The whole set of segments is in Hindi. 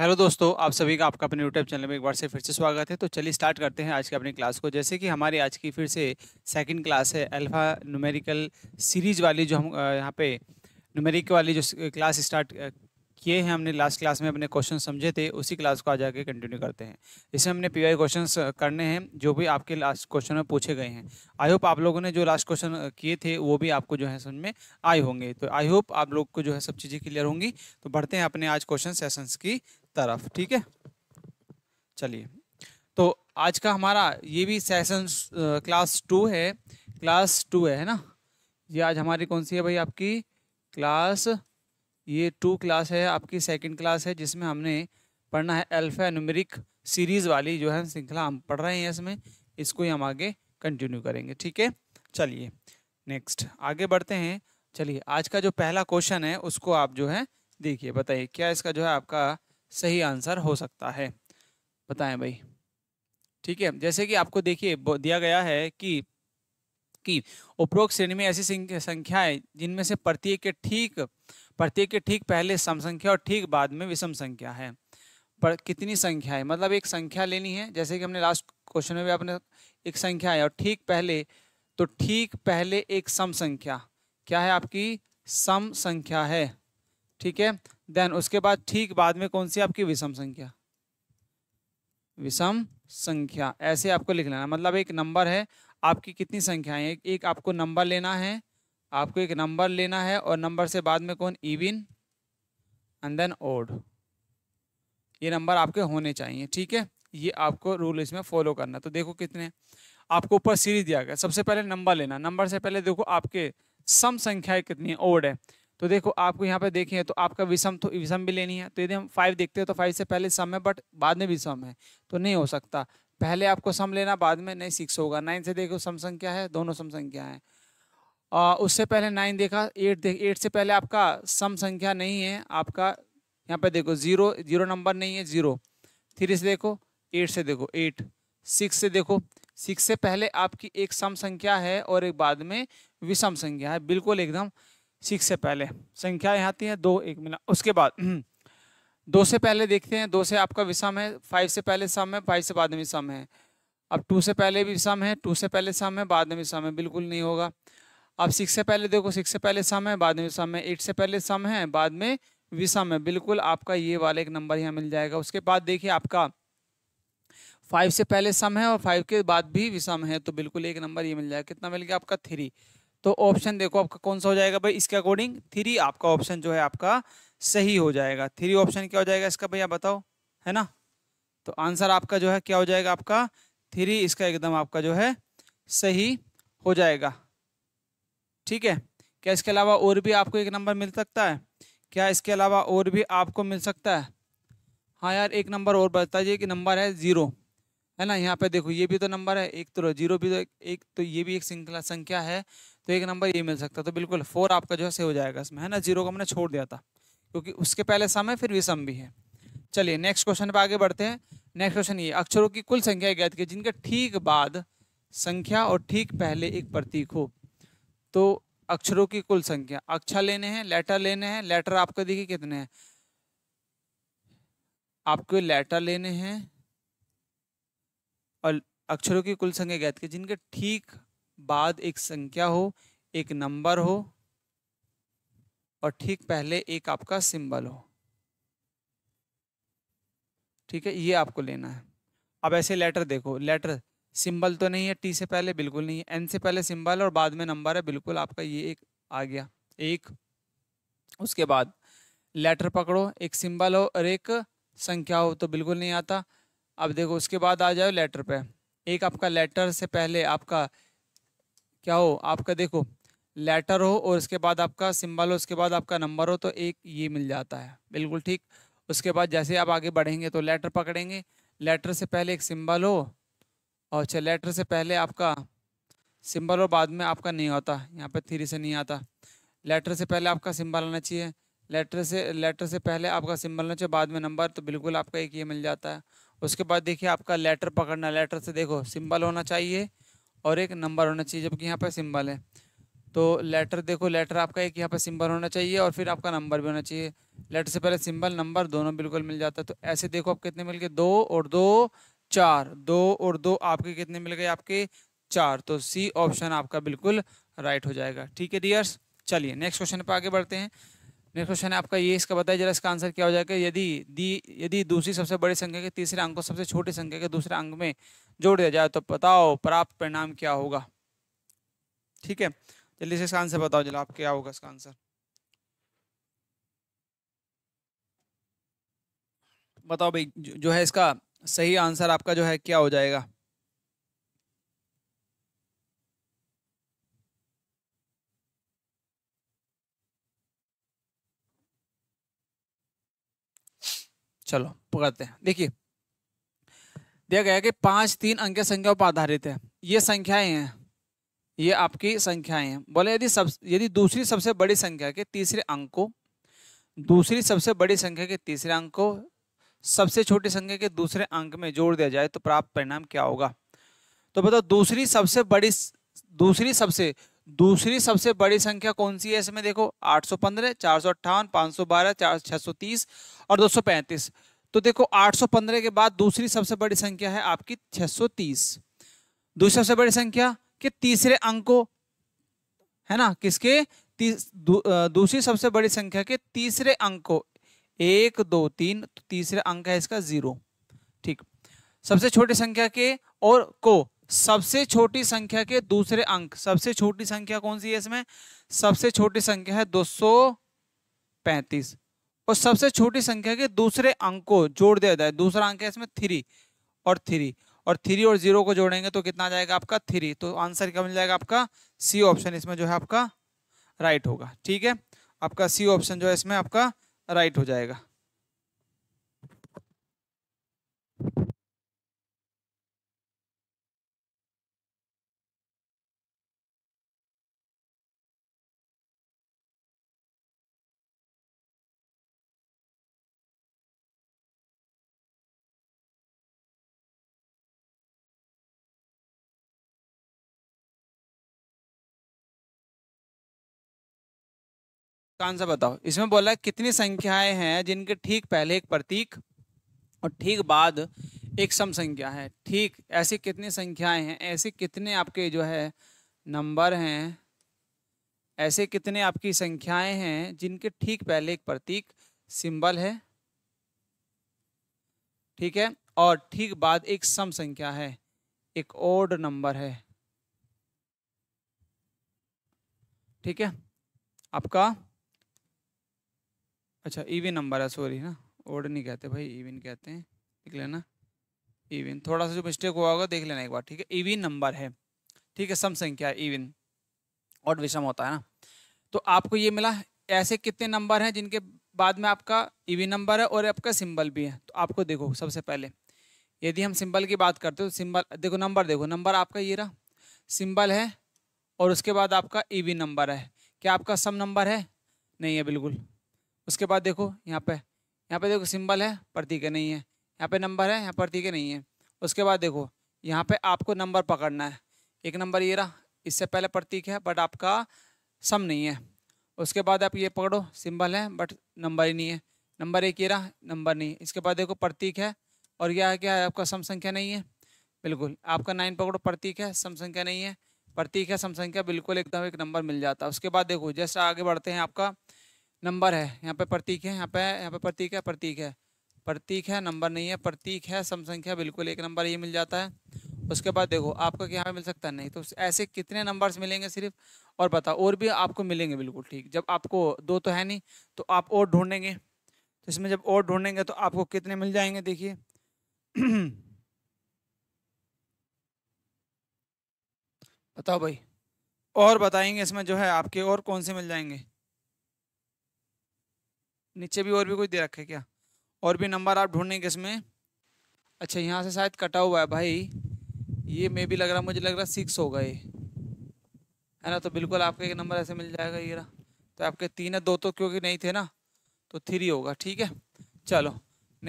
हेलो दोस्तों आप सभी का आपका अपने यूट्यूब चैनल में एक बार से फिर से स्वागत है तो चलिए स्टार्ट करते हैं आज की अपनी क्लास को जैसे कि हमारी आज की फिर से सेकंड क्लास है अल्फ़ा न्यूमेरिकल सीरीज वाली जो हम यहाँ पे न्यूमेरिक वाली जो क्लास स्टार्ट किए हैं हमने लास्ट क्लास में अपने क्वेश्चन समझे थे उसी क्लास को आ जाकर कंटिन्यू करते हैं इसमें हमने पी क्वेश्चंस करने हैं जो भी आपके लास्ट क्वेश्चन में पूछे गए हैं आई होप आप लोगों ने जो लास्ट क्वेश्चन किए थे वो भी आपको जो है समझ में आए होंगे तो आई होप आप लोग को जो है सब चीज़ें क्लियर होंगी तो बढ़ते हैं अपने आज क्वेश्चन सेशंस की तरफ ठीक है चलिए तो आज का हमारा ये भी सेशन क्लास टू है क्लास टू है ना ये आज हमारी कौन सी है भाई आपकी क्लास ये टू क्लास है आपकी सेकंड क्लास है जिसमें हमने पढ़ना है अल्फ़ा न्यूमेरिक सीरीज़ वाली जो है श्रृंखला हम पढ़ रहे हैं इसमें इसको ही हम आगे कंटिन्यू करेंगे ठीक है चलिए नेक्स्ट आगे बढ़ते हैं चलिए आज का जो पहला क्वेश्चन है उसको आप जो है देखिए बताइए क्या इसका जो है आपका सही आंसर हो सकता है बताएं भाई ठीक है जैसे कि आपको देखिए दिया गया है कि कि उपरोक्त श्रेणी में ऐसी संख्याएं जिनमें से प्रत्येक के ठीक प्रत्येक के ठीक पहले सम संख्या और ठीक बाद में विषम संख्या है पर कितनी संख्या है मतलब एक संख्या लेनी है जैसे कि हमने लास्ट क्वेश्चन में भी आपने एक संख्या है और ठीक पहले तो ठीक पहले एक सम संख्या क्या है आपकी सम संख्या है ठीक है देन उसके बाद ठीक बाद में कौन सी आपकी विषम संख्या विषम संख्या ऐसे आपको लिख लेना मतलब एक नंबर है आपकी कितनी संख्याएं एक, एक आपको नंबर लेना है आपको एक नंबर लेना है और नंबर से बाद में कौन इविन एंड देन ओड ये नंबर आपके होने चाहिए ठीक है ये आपको रूल इसमें फॉलो करना तो देखो कितने आपको ऊपर सीरीज दिया गया सबसे पहले नंबर लेना नंबर से पहले देखो आपके सम संख्याएं कितनी है ओड है तो देखो आपको यहाँ पे देखें तो आपका विषम तो विषम भी लेनी है तो यदि हम फाइव देखते हैं तो फाइव से पहले सम है बट बाद में भी सम है तो नहीं हो सकता पहले आपको सम लेना बाद में नहीं सिक्स होगा नाइन से देखो सम संख्या है दोनों सम संख्या है आ, उससे पहले नाइन देखा एट देख एट से पहले आपका सम संख्या नहीं है आपका यहाँ पे देखो जीरो जीरो नंबर नहीं है जीरो थ्री से देखो एट से देखो एट सिक्स से देखो सिक्स से पहले आपकी एक सम संख्या है और एक बाद में विषम संख्या है बिल्कुल एकदम सिक्स से पहले संख्या आती हैं दो एक मिला उसके बाद दो से पहले देखते हैं दो से आपका विषम है फाइव से पहले सम है फाइव से बाद में सम है अब टू से पहले भी सम है टू से पहले सम है बाद में सम है बिल्कुल नहीं होगा अब सिक्स से पहले देखो सिक्स से पहले सम है बाद में सम है एट से पहले सम है बाद में विषम है बिल्कुल आपका ये वाला एक नंबर यहाँ मिल जाएगा उसके बाद देखिए आपका फाइव से पहले सम है और फाइव के बाद भी विषम है तो बिल्कुल एक नंबर ये मिल जाएगा कितना मिल गया आपका थ्री तो ऑप्शन देखो आपका कौन सा हो जाएगा भाई इसके अकॉर्डिंग थ्री आपका ऑप्शन जो है आपका सही हो जाएगा थ्री ऑप्शन क्या हो जाएगा इसका भैया बताओ है ना तो आंसर आपका जो है क्या हो जाएगा आपका थ्री इसका एकदम आपका जो है सही हो जाएगा ठीक है क्या इसके अलावा और भी आपको एक नंबर मिल सकता है क्या इसके अलावा और भी आपको मिल सकता है हाँ यार एक नंबर और बताइए कि नंबर है ज़ीरो है ना यहाँ पे देखो ये भी तो नंबर है एक तो जीरो भी तो एक, तो ये भी एक श्रृंखला संख्या है तो एक नंबर ये मिल सकता है तो बिल्कुल फोर आपका जो है से हो जाएगा इसमें है ना जीरो को हमने छोड़ दिया था क्योंकि उसके पहले सम है फिर भी सम भी है चलिए नेक्स्ट क्वेश्चन पर आगे बढ़ते हैं नेक्स्ट क्वेश्चन ये अक्षरों की कुल संख्या ज्ञात की जिनके ठीक बाद संख्या और ठीक पहले एक प्रतीक हो तो अक्षरों की कुल संख्या अक्षर लेने हैं लेटर लेने हैं लेटर आपको देखिए कितने हैं आपको लेटर लेने हैं अक्षरों की कुल संख्या ज्ञात की जिनके ठीक बाद एक संख्या हो एक नंबर हो और ठीक पहले एक आपका सिंबल हो ठीक है ये आपको लेना है अब ऐसे लेटर देखो लेटर सिंबल तो नहीं है टी से पहले बिल्कुल नहीं है एन से पहले सिंबल और बाद में नंबर है बिल्कुल आपका ये एक आ गया एक उसके बाद लेटर पकड़ो एक सिंबल हो और एक संख्या हो तो बिल्कुल नहीं आता अब देखो उसके बाद आ जाओ लेटर पे एक आपका लेटर से पहले आपका क्या हो आपका देखो लेटर हो और उसके बाद आपका सिंबल हो उसके बाद आपका नंबर हो तो एक ये मिल जाता है बिल्कुल ठीक उसके बाद जैसे आप आगे बढ़ेंगे तो लेटर पकड़ेंगे लेटर से पहले एक सिंबल हो और अच्छा लेटर से पहले आपका सिंबल हो बाद में आपका नहीं होता यहाँ पर थ्री से नहीं आता लेटर से पहले आपका सिंबल आना चाहिए लेटर से लेटर से पहले आपका सिंबल आना चाहिए बाद में नंबर तो बिल्कुल आपका एक ये मिल जाता है उसके बाद देखिए आपका लेटर पकड़ना लेटर से देखो सिंबल होना चाहिए और एक नंबर होना चाहिए जबकि यहाँ पर सिंबल है तो लेटर देखो लेटर आपका एक यहाँ पर सिंबल होना चाहिए और फिर आपका नंबर भी होना चाहिए लेटर से पहले सिंबल नंबर दोनों बिल्कुल मिल जाता है तो ऐसे देखो आप कितने मिल गए दो और दो चार दो और दो आपके कितने मिल गए आपके चार तो सी ऑप्शन आपका बिल्कुल राइट हो जाएगा ठीक है डियर्स चलिए नेक्स्ट क्वेश्चन पर आगे बढ़ते हैं नेक्स्ट क्वेश्चन है आपका ये इसका बताया जरा इसका आंसर क्या हो जाएगा यदि दी यदि दूसरी सबसे बड़ी संख्या के तीसरे अंक को सबसे छोटी संख्या के दूसरे अंक में जोड़ दिया जाए तो बताओ प्राप्त परिणाम क्या होगा ठीक है जल्दी से इसका आंसर बताओ जरा आप क्या होगा इसका आंसर बताओ भाई जो है इसका सही आंसर आपका जो है क्या हो जाएगा चलो पकड़ते हैं देखिए दिया गया कि पांच तीन अंक संख्याओं पर आधारित है ये संख्याएं हैं ये आपकी संख्याएं हैं बोले यदि सब यदि दूसरी सबसे बड़ी संख्या के तीसरे अंक को दूसरी सबसे बड़ी संख्या के तीसरे अंक को सबसे छोटी संख्या के दूसरे अंक में जोड़ दिया जाए तो प्राप्त परिणाम क्या होगा तो बताओ दूसरी सबसे बड़ी दूसरी सबसे दूसरी सबसे बड़ी संख्या कौन सी है इसमें देखो आठ सौ पंद्रह चार सौ अट्ठावन पाँच सौ बारह चार छः सौ तीस और दो सौ पैंतीस तो देखो आठ सौ पंद्रह के बाद दूसरी सबसे बड़ी संख्या है आपकी छः सौ तीस दूसरी सबसे बड़ी संख्या के तीसरे अंक को है ना किसके तीस दू, दूसरी सबसे बड़ी संख्या के तीसरे अंक को एक दो तीन तो तीसरा अंक है इसका जीरो ठीक सबसे छोटी संख्या के और को सबसे छोटी संख्या के दूसरे अंक सबसे छोटी संख्या कौन सी है इसमें सबसे छोटी संख्या है दो सौ पैंतीस और सबसे छोटी संख्या के दूसरे अंक को जोड़ दिया जाए दूसरा अंक है इसमें थ्री और थ्री और थ्री और जीरो को जोड़ेंगे तो कितना जाएगा आपका थ्री तो आंसर क्या मिल जाएगा आपका सी ऑप्शन इसमें जो है आपका राइट होगा ठीक है आपका सी ऑप्शन जो है इसमें आपका राइट हो जाएगा इसका आंसर बताओ इसमें बोला है कितनी संख्याएं हैं जिनके ठीक पहले एक प्रतीक और ठीक बाद एक सम संख्या है ठीक ऐसी कितनी संख्याएं हैं ऐसे कितने आपके जो है नंबर हैं ऐसे कितने आपकी संख्याएं हैं जिनके ठीक पहले एक प्रतीक सिंबल है ठीक है और ठीक बाद एक सम संख्या है एक ओड नंबर है ठीक है आपका अच्छा इवन e नंबर है सॉरी ना ओड नहीं कहते भाई इवन e कहते हैं देख लेना इवन e थोड़ा सा जो मिस्टेक हुआ होगा देख लेना एक बार ठीक है इवन नंबर है ठीक है सम संख्या ईविन ऑड विषम होता है ना तो आपको ये मिला ऐसे कितने नंबर हैं जिनके बाद में आपका ईविन नंबर है और आपका सिंबल भी है तो आपको देखो सबसे पहले यदि हम सिंबल की बात करते हो तो सिंबल देखो नंबर देखो नंबर आपका ये रहा सिंबल है और उसके बाद आपका ईवी नंबर है क्या आपका सम नंबर है नहीं है बिल्कुल उसके बाद देखो यहाँ पे यहाँ पे देखो सिंबल है प्रतीक नहीं है यहाँ पे नंबर है यहाँ प्रतीक नहीं है उसके बाद देखो यहाँ पे आपको नंबर पकड़ना है एक नंबर ये रहा इससे पहले प्रतीक है बट आपका सम नहीं है उसके बाद आप ये पकड़ो सिंबल है बट नंबर ही नहीं है नंबर एक ये रहा नंबर नहीं है इसके बाद देखो प्रतीक है और यह क्या है आपका सम संख्या नहीं है बिल्कुल आपका नाइन पकड़ो प्रतीक है सम संख्या नहीं है प्रतीक है सम संख्या बिल्कुल एकदम एक नंबर मिल जाता है उसके बाद देखो जैसे आगे बढ़ते हैं आपका नंबर है यहाँ पे प्रतीक है यहाँ पे यहाँ पे प्रतीक है प्रतीक है प्रतीक है नंबर नहीं है प्रतीक है सम संख्या बिल्कुल एक नंबर ये मिल जाता है उसके बाद देखो आपको यहाँ पे मिल सकता है नहीं तो ऐसे कितने नंबर्स मिलेंगे सिर्फ और बताओ और भी आपको मिलेंगे बिल्कुल ठीक जब आपको दो तो है नहीं तो आप और ढूंढेंगे तो इसमें जब और ढूंढेंगे तो आपको कितने मिल जाएंगे देखिए बताओ भाई और बताएंगे इसमें जो है आपके और कौन से मिल जाएंगे नीचे भी और भी कुछ दे रखा है क्या और भी नंबर आप ढूंढेंगे इसमें अच्छा यहाँ से शायद कटा हुआ है भाई ये मे भी लग रहा मुझे लग रहा सिक्स होगा ये है ना तो बिल्कुल आपके एक नंबर ऐसे मिल जाएगा ये रहा तो आपके तीन है दो तो क्योंकि नहीं थे ना तो थ्री होगा ठीक है चलो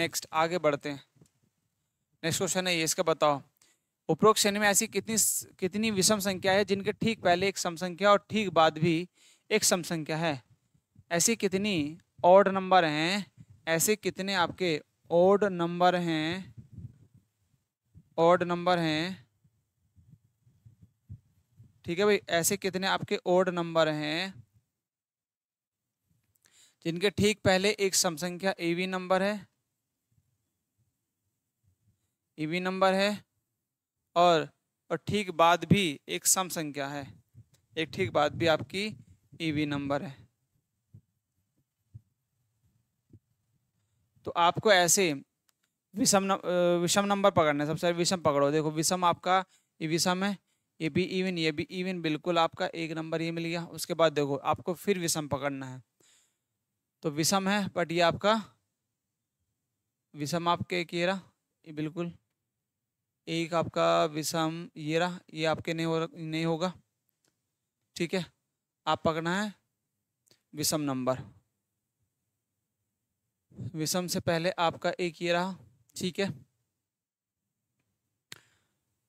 नेक्स्ट आगे बढ़ते हैं नेक्स्ट क्वेश्चन है ये इसका बताओ उपरोक्त श्रेणी में ऐसी कितनी कितनी विषम संख्या है जिनके ठीक पहले एक सम संख्या और ठीक बाद भी एक सम संख्या है ऐसी कितनी ऑड नंबर हैं ऐसे कितने आपके ऑड नंबर हैं ऑड नंबर हैं ठीक है भाई ऐसे कितने आपके ऑड नंबर हैं जिनके ठीक पहले एक समसंख्या एवी नंबर है ईवी नंबर है और और ठीक बाद भी एक सम संख्या है एक ठीक बाद भी आपकी ईवी नंबर है तो आपको ऐसे विषम न, विषम नंबर पकड़ना है सबसे विषम पकड़ो देखो विषम आपका ये विषम है ये भी इवन ये भी इवन बिल्कुल आपका एक नंबर ये मिल गया उसके बाद देखो आपको फिर विषम पकड़ना है तो विषम है बट ये आपका विषम आपके रहा ये बिल्कुल एक आपका विषम ये रहा ये आपके नहीं हो नहीं होगा ठीक है आप पकड़ना है विषम नंबर विषम से पहले आपका एक ये रहा ठीक है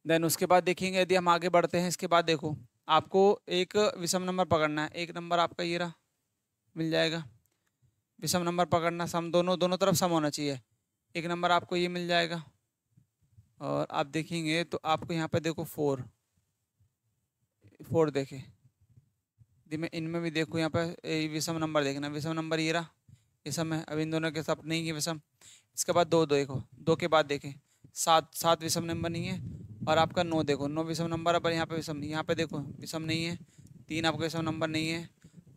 देन उसके बाद देखेंगे यदि हम आगे बढ़ते हैं इसके बाद देखो आपको एक विषम नंबर पकड़ना है एक नंबर आपका ये रहा मिल जाएगा विषम नंबर पकड़ना सम दोनों दोनों तरफ सम होना चाहिए एक नंबर आपको ये मिल जाएगा और आप देखेंगे तो आपको यहाँ पर देखो फोर फोर देखे यदि मैं इनमें भी देखो यहाँ पर विषम नंबर देखना विषम नंबर ये रहा विषम है अब इन दोनों के साथ नहीं है विषम इसके बाद दो देखो दो के बाद देखें सात सात विषम नंबर नहीं है और आपका नौ देखो नौ विषम नंबर है पर यहाँ पे विषम यहाँ पे देखो विषम नहीं है तीन आपका विषम नंबर नहीं है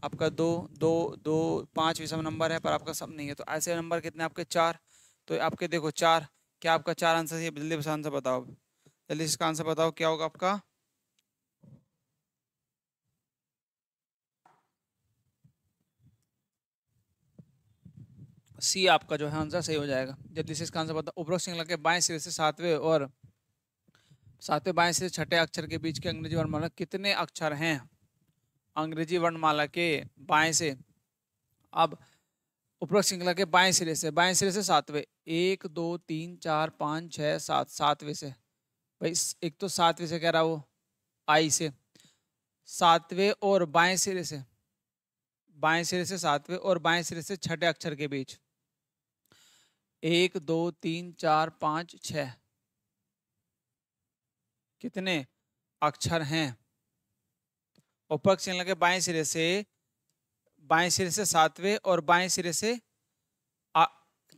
आपका दो दो दो पाँच विषम नंबर है पर आपका सब नहीं है तो ऐसे नंबर कितने आपके चार तो आपके देखो चार क्या आपका चार आंसर है जल्दी से आंसर बताओ जल्दी इसका आंसर बताओ क्या होगा आपका सी आपका जो है आंसर सही हो जाएगा जब दिस इसका आंसर बताओ उपरोक्त श्रृंखला के बाएं सिरे से सातवें और सातवें बाएं से छठे अक्षर के बीच के अंग्रेजी वर्णमाला कितने अक्षर हैं अंग्रेजी वर्णमाला के बाएं से अब उपरोक्त श्रृंखला के बाएं सिरे से बाएं सिरे से सातवें एक दो तीन चार पाँच छः सात सातवें से भाई एक तो सातवें से कह रहा वो आई से सातवें और बाएं सिरे से बाएं सिरे से सातवें और बाएं सिरे से छठे अक्षर के बीच एक दो तीन चार पाँच छ कितने अक्षर हैं उपक चिन्ह के बाएं सिरे से बाएं सिरे से सातवें और बाएं सिरे से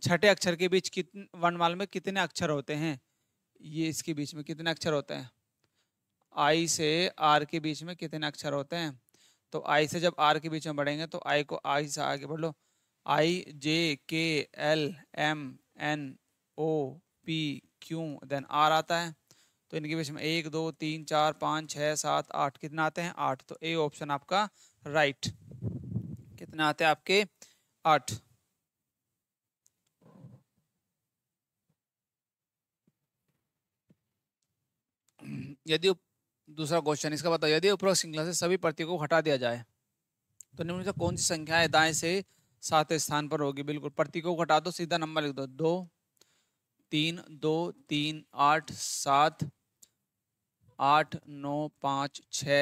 छठे अक्षर के बीच कितने वनमाल में कितने अक्षर होते हैं ये इसके बीच में कितने अक्षर होते हैं आई से आर के बीच में कितने अक्षर होते हैं तो आई से जब आर के बीच में बढ़ेंगे तो आई को आई से आगे बढ़ लो I J K L M N O P Q then R आता है तो इनके बीच में एक दो तीन चार पाँच छः सात आठ कितने आते हैं आठ तो ए ऑप्शन आपका राइट कितने आते हैं आपके आठ यदि दूसरा क्वेश्चन इसका बताओ यदि उपरोक्त श्रृंखला से सभी प्रतीकों को हटा दिया जाए तो निम्न से कौन सी संख्याएं दाएं से सात स्थान पर होगी बिल्कुल प्रतीकों को हटा दो सीधा नंबर लिख दो दो तीन दो तीन आठ सात आठ नौ पाँच छ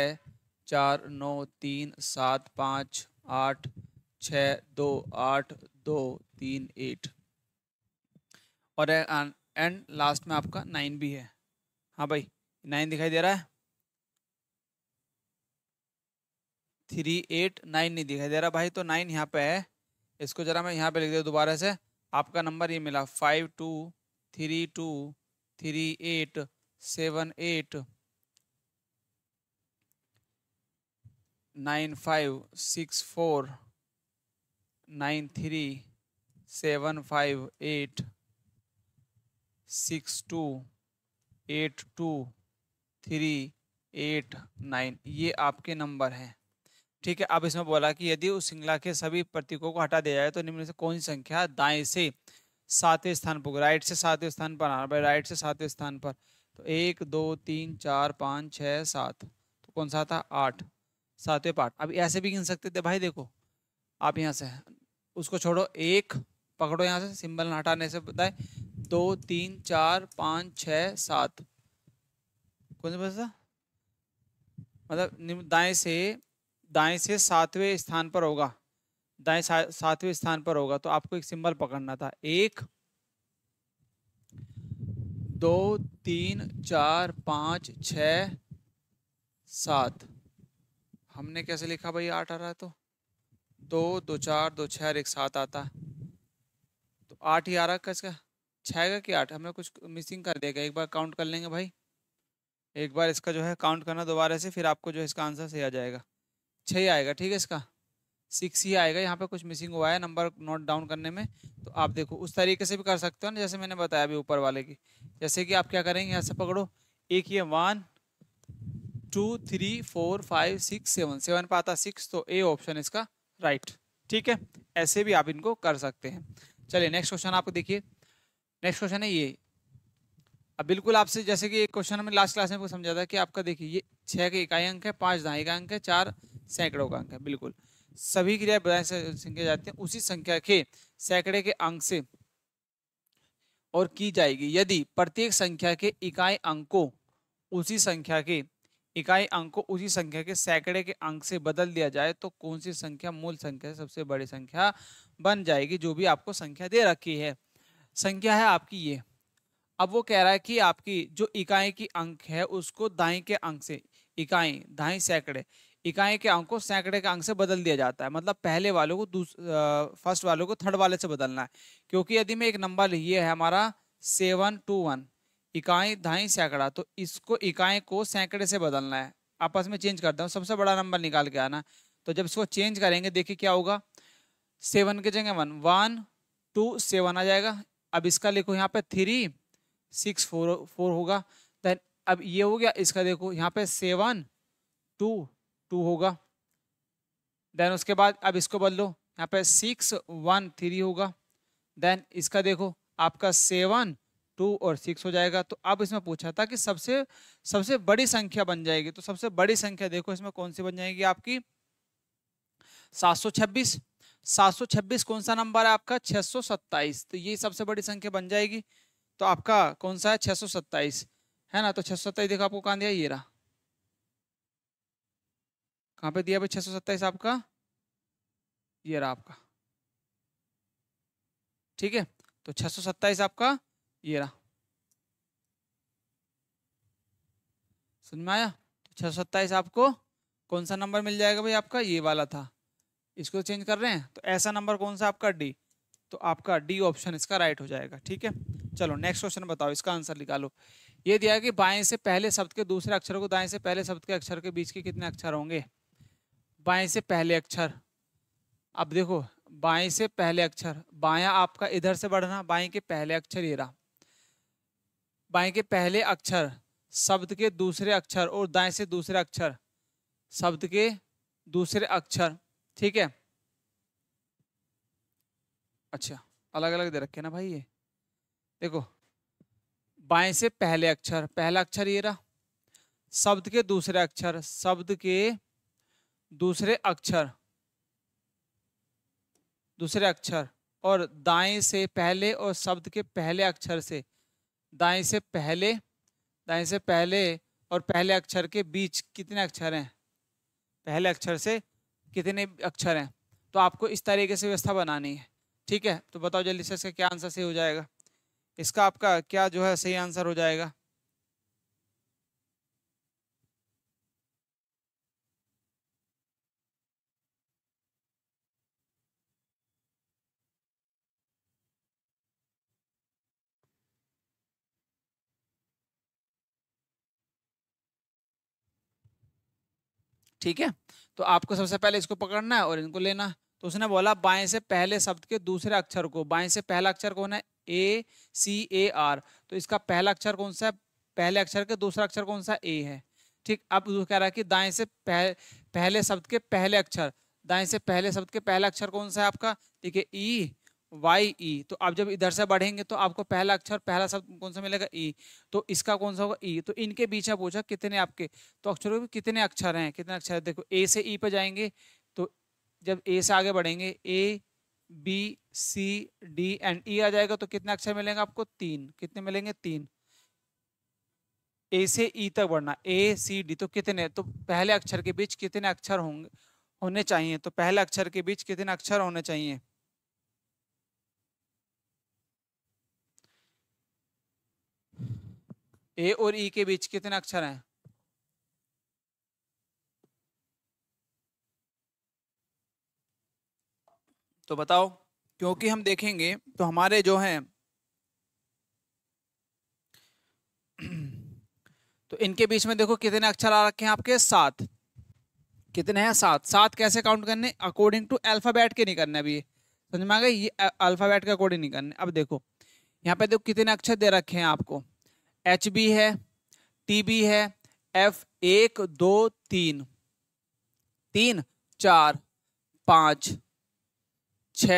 चार नौ तीन सात पाँच आठ छ दो आठ दो तीन एट और एंड लास्ट में आपका नाइन भी है हाँ भाई नाइन दिखाई दे रहा है थ्री एट नाइन नहीं दिखाई दे रहा भाई तो नाइन यहाँ पे है इसको ज़रा मैं यहाँ पे लिख दे दोबारा से आपका नंबर ये मिला five two three two three eight seven eight nine five six four nine three seven five eight six two eight two three eight nine ये आपके नंबर हैं ठीक है अब इसमें बोला कि यदि उस श्रृंखला के सभी प्रतीकों को हटा दिया जाए तो निम्न से कौन सी संख्या दाएं से सातवें स्थान पर राइट से सातवें स्थान पर आना राइट से सातवें स्थान पर तो एक दो तीन चार पाँच छः सात तो कौन सा था आठ सातवें पार्ट अब ऐसे भी गिन सकते थे भाई देखो आप यहाँ से उसको छोड़ो एक पकड़ो यहाँ से सिंबल हटाने से बताए दो तीन चार पाँच छ सात कौन सा मतलब दाएं से दाएं से सातवें स्थान पर होगा दाएं सातवें स्थान पर होगा तो आपको एक सिंबल पकड़ना था एक दो तीन चार पाँच छ सात हमने कैसे लिखा भाई आठ आ रहा है तो दो दो चार दो छः एक सात आता तो आठ ही आ रहा कैसे छः का कि आठ हमने कुछ मिसिंग कर देगा एक बार काउंट कर लेंगे भाई एक बार इसका जो है काउंट करना दोबारा से फिर आपको जो है इसका आंसर सही आ जाएगा छः ही आएगा ठीक है इसका सिक्स ही आएगा यहाँ पे कुछ मिसिंग हुआ है नंबर नोट डाउन करने में तो आप देखो उस तरीके से भी कर सकते हो ना जैसे मैंने बताया अभी ऊपर वाले की जैसे कि आप क्या करेंगे यहाँ से पकड़ो एक ये one two three four five six seven seven पर आता सिक्स तो ए ऑप्शन इसका राइट ठीक है ऐसे भी आप इनको कर सकते हैं चलिए नेक्स्ट क्वेश्चन आप देखिए नेक्स्ट क्वेश्चन है ये अब बिल्कुल आपसे जैसे कि एक क्वेश्चन हमें लास्ट क्लास में समझा था कि आपका देखिए ये छः के इकाई अंक है पाँच दहाई का अंक है चार सैकड़ों का अंक है बिल्कुल सभी क्रियाएं बजाय संख्या जाती है उसी संख्या के सैकड़े के अंक से और की जाएगी यदि प्रत्येक संख्या के इकाई अंकों उसी संख्या के इकाई अंकों उसी संख्या के सैकड़े के अंक से बदल दिया जाए तो कौन सी संख्या मूल संख्या सबसे बड़ी संख्या बन जाएगी जो भी आपको संख्या दे रखी है संख्या है आपकी ये अब वो कह रहा है कि आपकी जो इकाई की अंक है उसको दाई के अंक से इकाई दाई सैकड़े इकाई के अंक को सैकड़े के अंक से बदल दिया जाता है मतलब पहले वालों को फर्स्ट वालों को थर्ड वाले से बदलना है क्योंकि यदि मैं एक नंबर ये है हमारा सेवन टू वन इकाई ढाई सैकड़ा तो इसको इकाई को सैकड़े से बदलना है आपस में चेंज करता हूँ सबसे बड़ा नंबर निकाल के आना तो जब इसको चेंज करेंगे देखिए क्या होगा सेवन के जगह वन वन टू सेवन आ जाएगा अब इसका लिखो यहाँ पे थ्री सिक्स फोर फोर होगा देन अब ये हो गया इसका देखो यहाँ पे सेवन टू टू होगा देन उसके बाद अब इसको बदलो यहाँ पे सिक्स वन थ्री होगा देन इसका देखो आपका सेवन टू और सिक्स हो जाएगा तो अब इसमें पूछा था कि सबसे सबसे बड़ी संख्या बन जाएगी तो सबसे बड़ी संख्या देखो इसमें कौन सी बन जाएगी आपकी सात सौ छब्बीस सात सौ छब्बीस कौन सा नंबर है आपका छः सौ सत्ताईस तो ये सबसे बड़ी संख्या बन जाएगी तो आपका कौन सा है छः सौ सत्ताईस है ना तो छः सौ सत्ताईस देखो आपको कहाँ दिया ये रहा कहाँ पे दिया भाई छः सौ सत्ताईस आपका ये रहा आपका ठीक है तो छः सौ सत्ताईस आपका ये रहा समझ में आया तो छः सौ सत्ताईस आपको कौन सा नंबर मिल जाएगा भाई आपका ये वाला था इसको चेंज कर रहे हैं तो ऐसा नंबर कौन सा आपका डी तो आपका डी ऑप्शन इसका राइट हो जाएगा ठीक है चलो नेक्स्ट क्वेश्चन बताओ इसका आंसर निकालो ये दिया कि बाएं से पहले शब्द के दूसरे अक्षर को दाएं से पहले शब्द के अक्षर के बीच के कितने अक्षर होंगे बाएं से पहले अक्षर अब देखो बाएं से पहले अक्षर बाया आपका इधर से बढ़ना बाएं के पहले अक्षर ये रहा बाएं के पहले अक्षर शब्द के दूसरे अक्षर और दाएं से दूसरे अक्षर शब्द के दूसरे अक्षर ठीक है अच्छा अलग अलग दे रखे ना भाई ये देखो बाएं से पहले अक्षर पहला अक्षर ये रहा शब्द के दूसरे अक्षर शब्द के दूसरे अक्षर दूसरे अक्षर और दाएं से पहले और शब्द के पहले अक्षर से दाएं से पहले दाएं से पहले और पहले अक्षर के बीच कितने अक्षर हैं पहले अक्षर से कितने अक्षर हैं तो आपको इस तरीके से व्यवस्था बनानी है ठीक है तो बताओ जल्दी से इसका क्या आंसर सही हो जाएगा इसका आपका क्या जो है सही आंसर हो जाएगा ठीक है तो आपको सबसे पहले इसको पकड़ना है और इनको लेना तो उसने बोला बाएं से पहले शब्द के दूसरे अक्षर को बाएं से पहला अक्षर कौन है ए सी ए आर तो इसका पहला अक्षर कौन सा है पहले अक्षर के दूसरा अक्षर कौन सा ए है ठीक अब कह रहा है कि दाएं से पह, पहले शब्द के पहले अक्षर दाएं से पहले शब्द के पहला अक्षर कौन सा है आपका ठीक है ई वाई ई e. तो आप जब इधर से बढ़ेंगे तो आपको पहला अक्षर पहला शब्द कौन सा मिलेगा ई e. तो इसका कौन सा होगा ई e. तो इनके बीच में पूछा कितने आपके तो अक्षरों के कितने अक्षर हैं कितने अक्षर है देखो ए से ई पे जाएंगे तो जब ए से आगे बढ़ेंगे A B C D and E आ जाएगा तो कितने अक्षर मिलेंगे आपको तीन कितने मिलेंगे तीन ए से ई तक बढ़ना ए सी डी तो कितने तो पहले अक्षर के बीच कितने अक्षर होंगे होने चाहिए तो पहले अक्षर के बीच कितने अक्षर होने चाहिए ए और ई के बीच कितने अक्षर हैं तो बताओ क्योंकि हम देखेंगे तो हमारे जो हैं तो इनके बीच में देखो कितने अक्षर आ रखे हैं आपके सात कितने हैं सात सात कैसे काउंट करने अकॉर्डिंग टू अल्फाबेट के नहीं करने अभी समझ में आ गए ये अल्फाबेट के अकॉर्डिंग नहीं करने अब देखो यहाँ पे देखो कितने अक्षर दे रखे हैं आपको एच बी है टी बी है एफ एक दो तीन तीन चार पाँच छ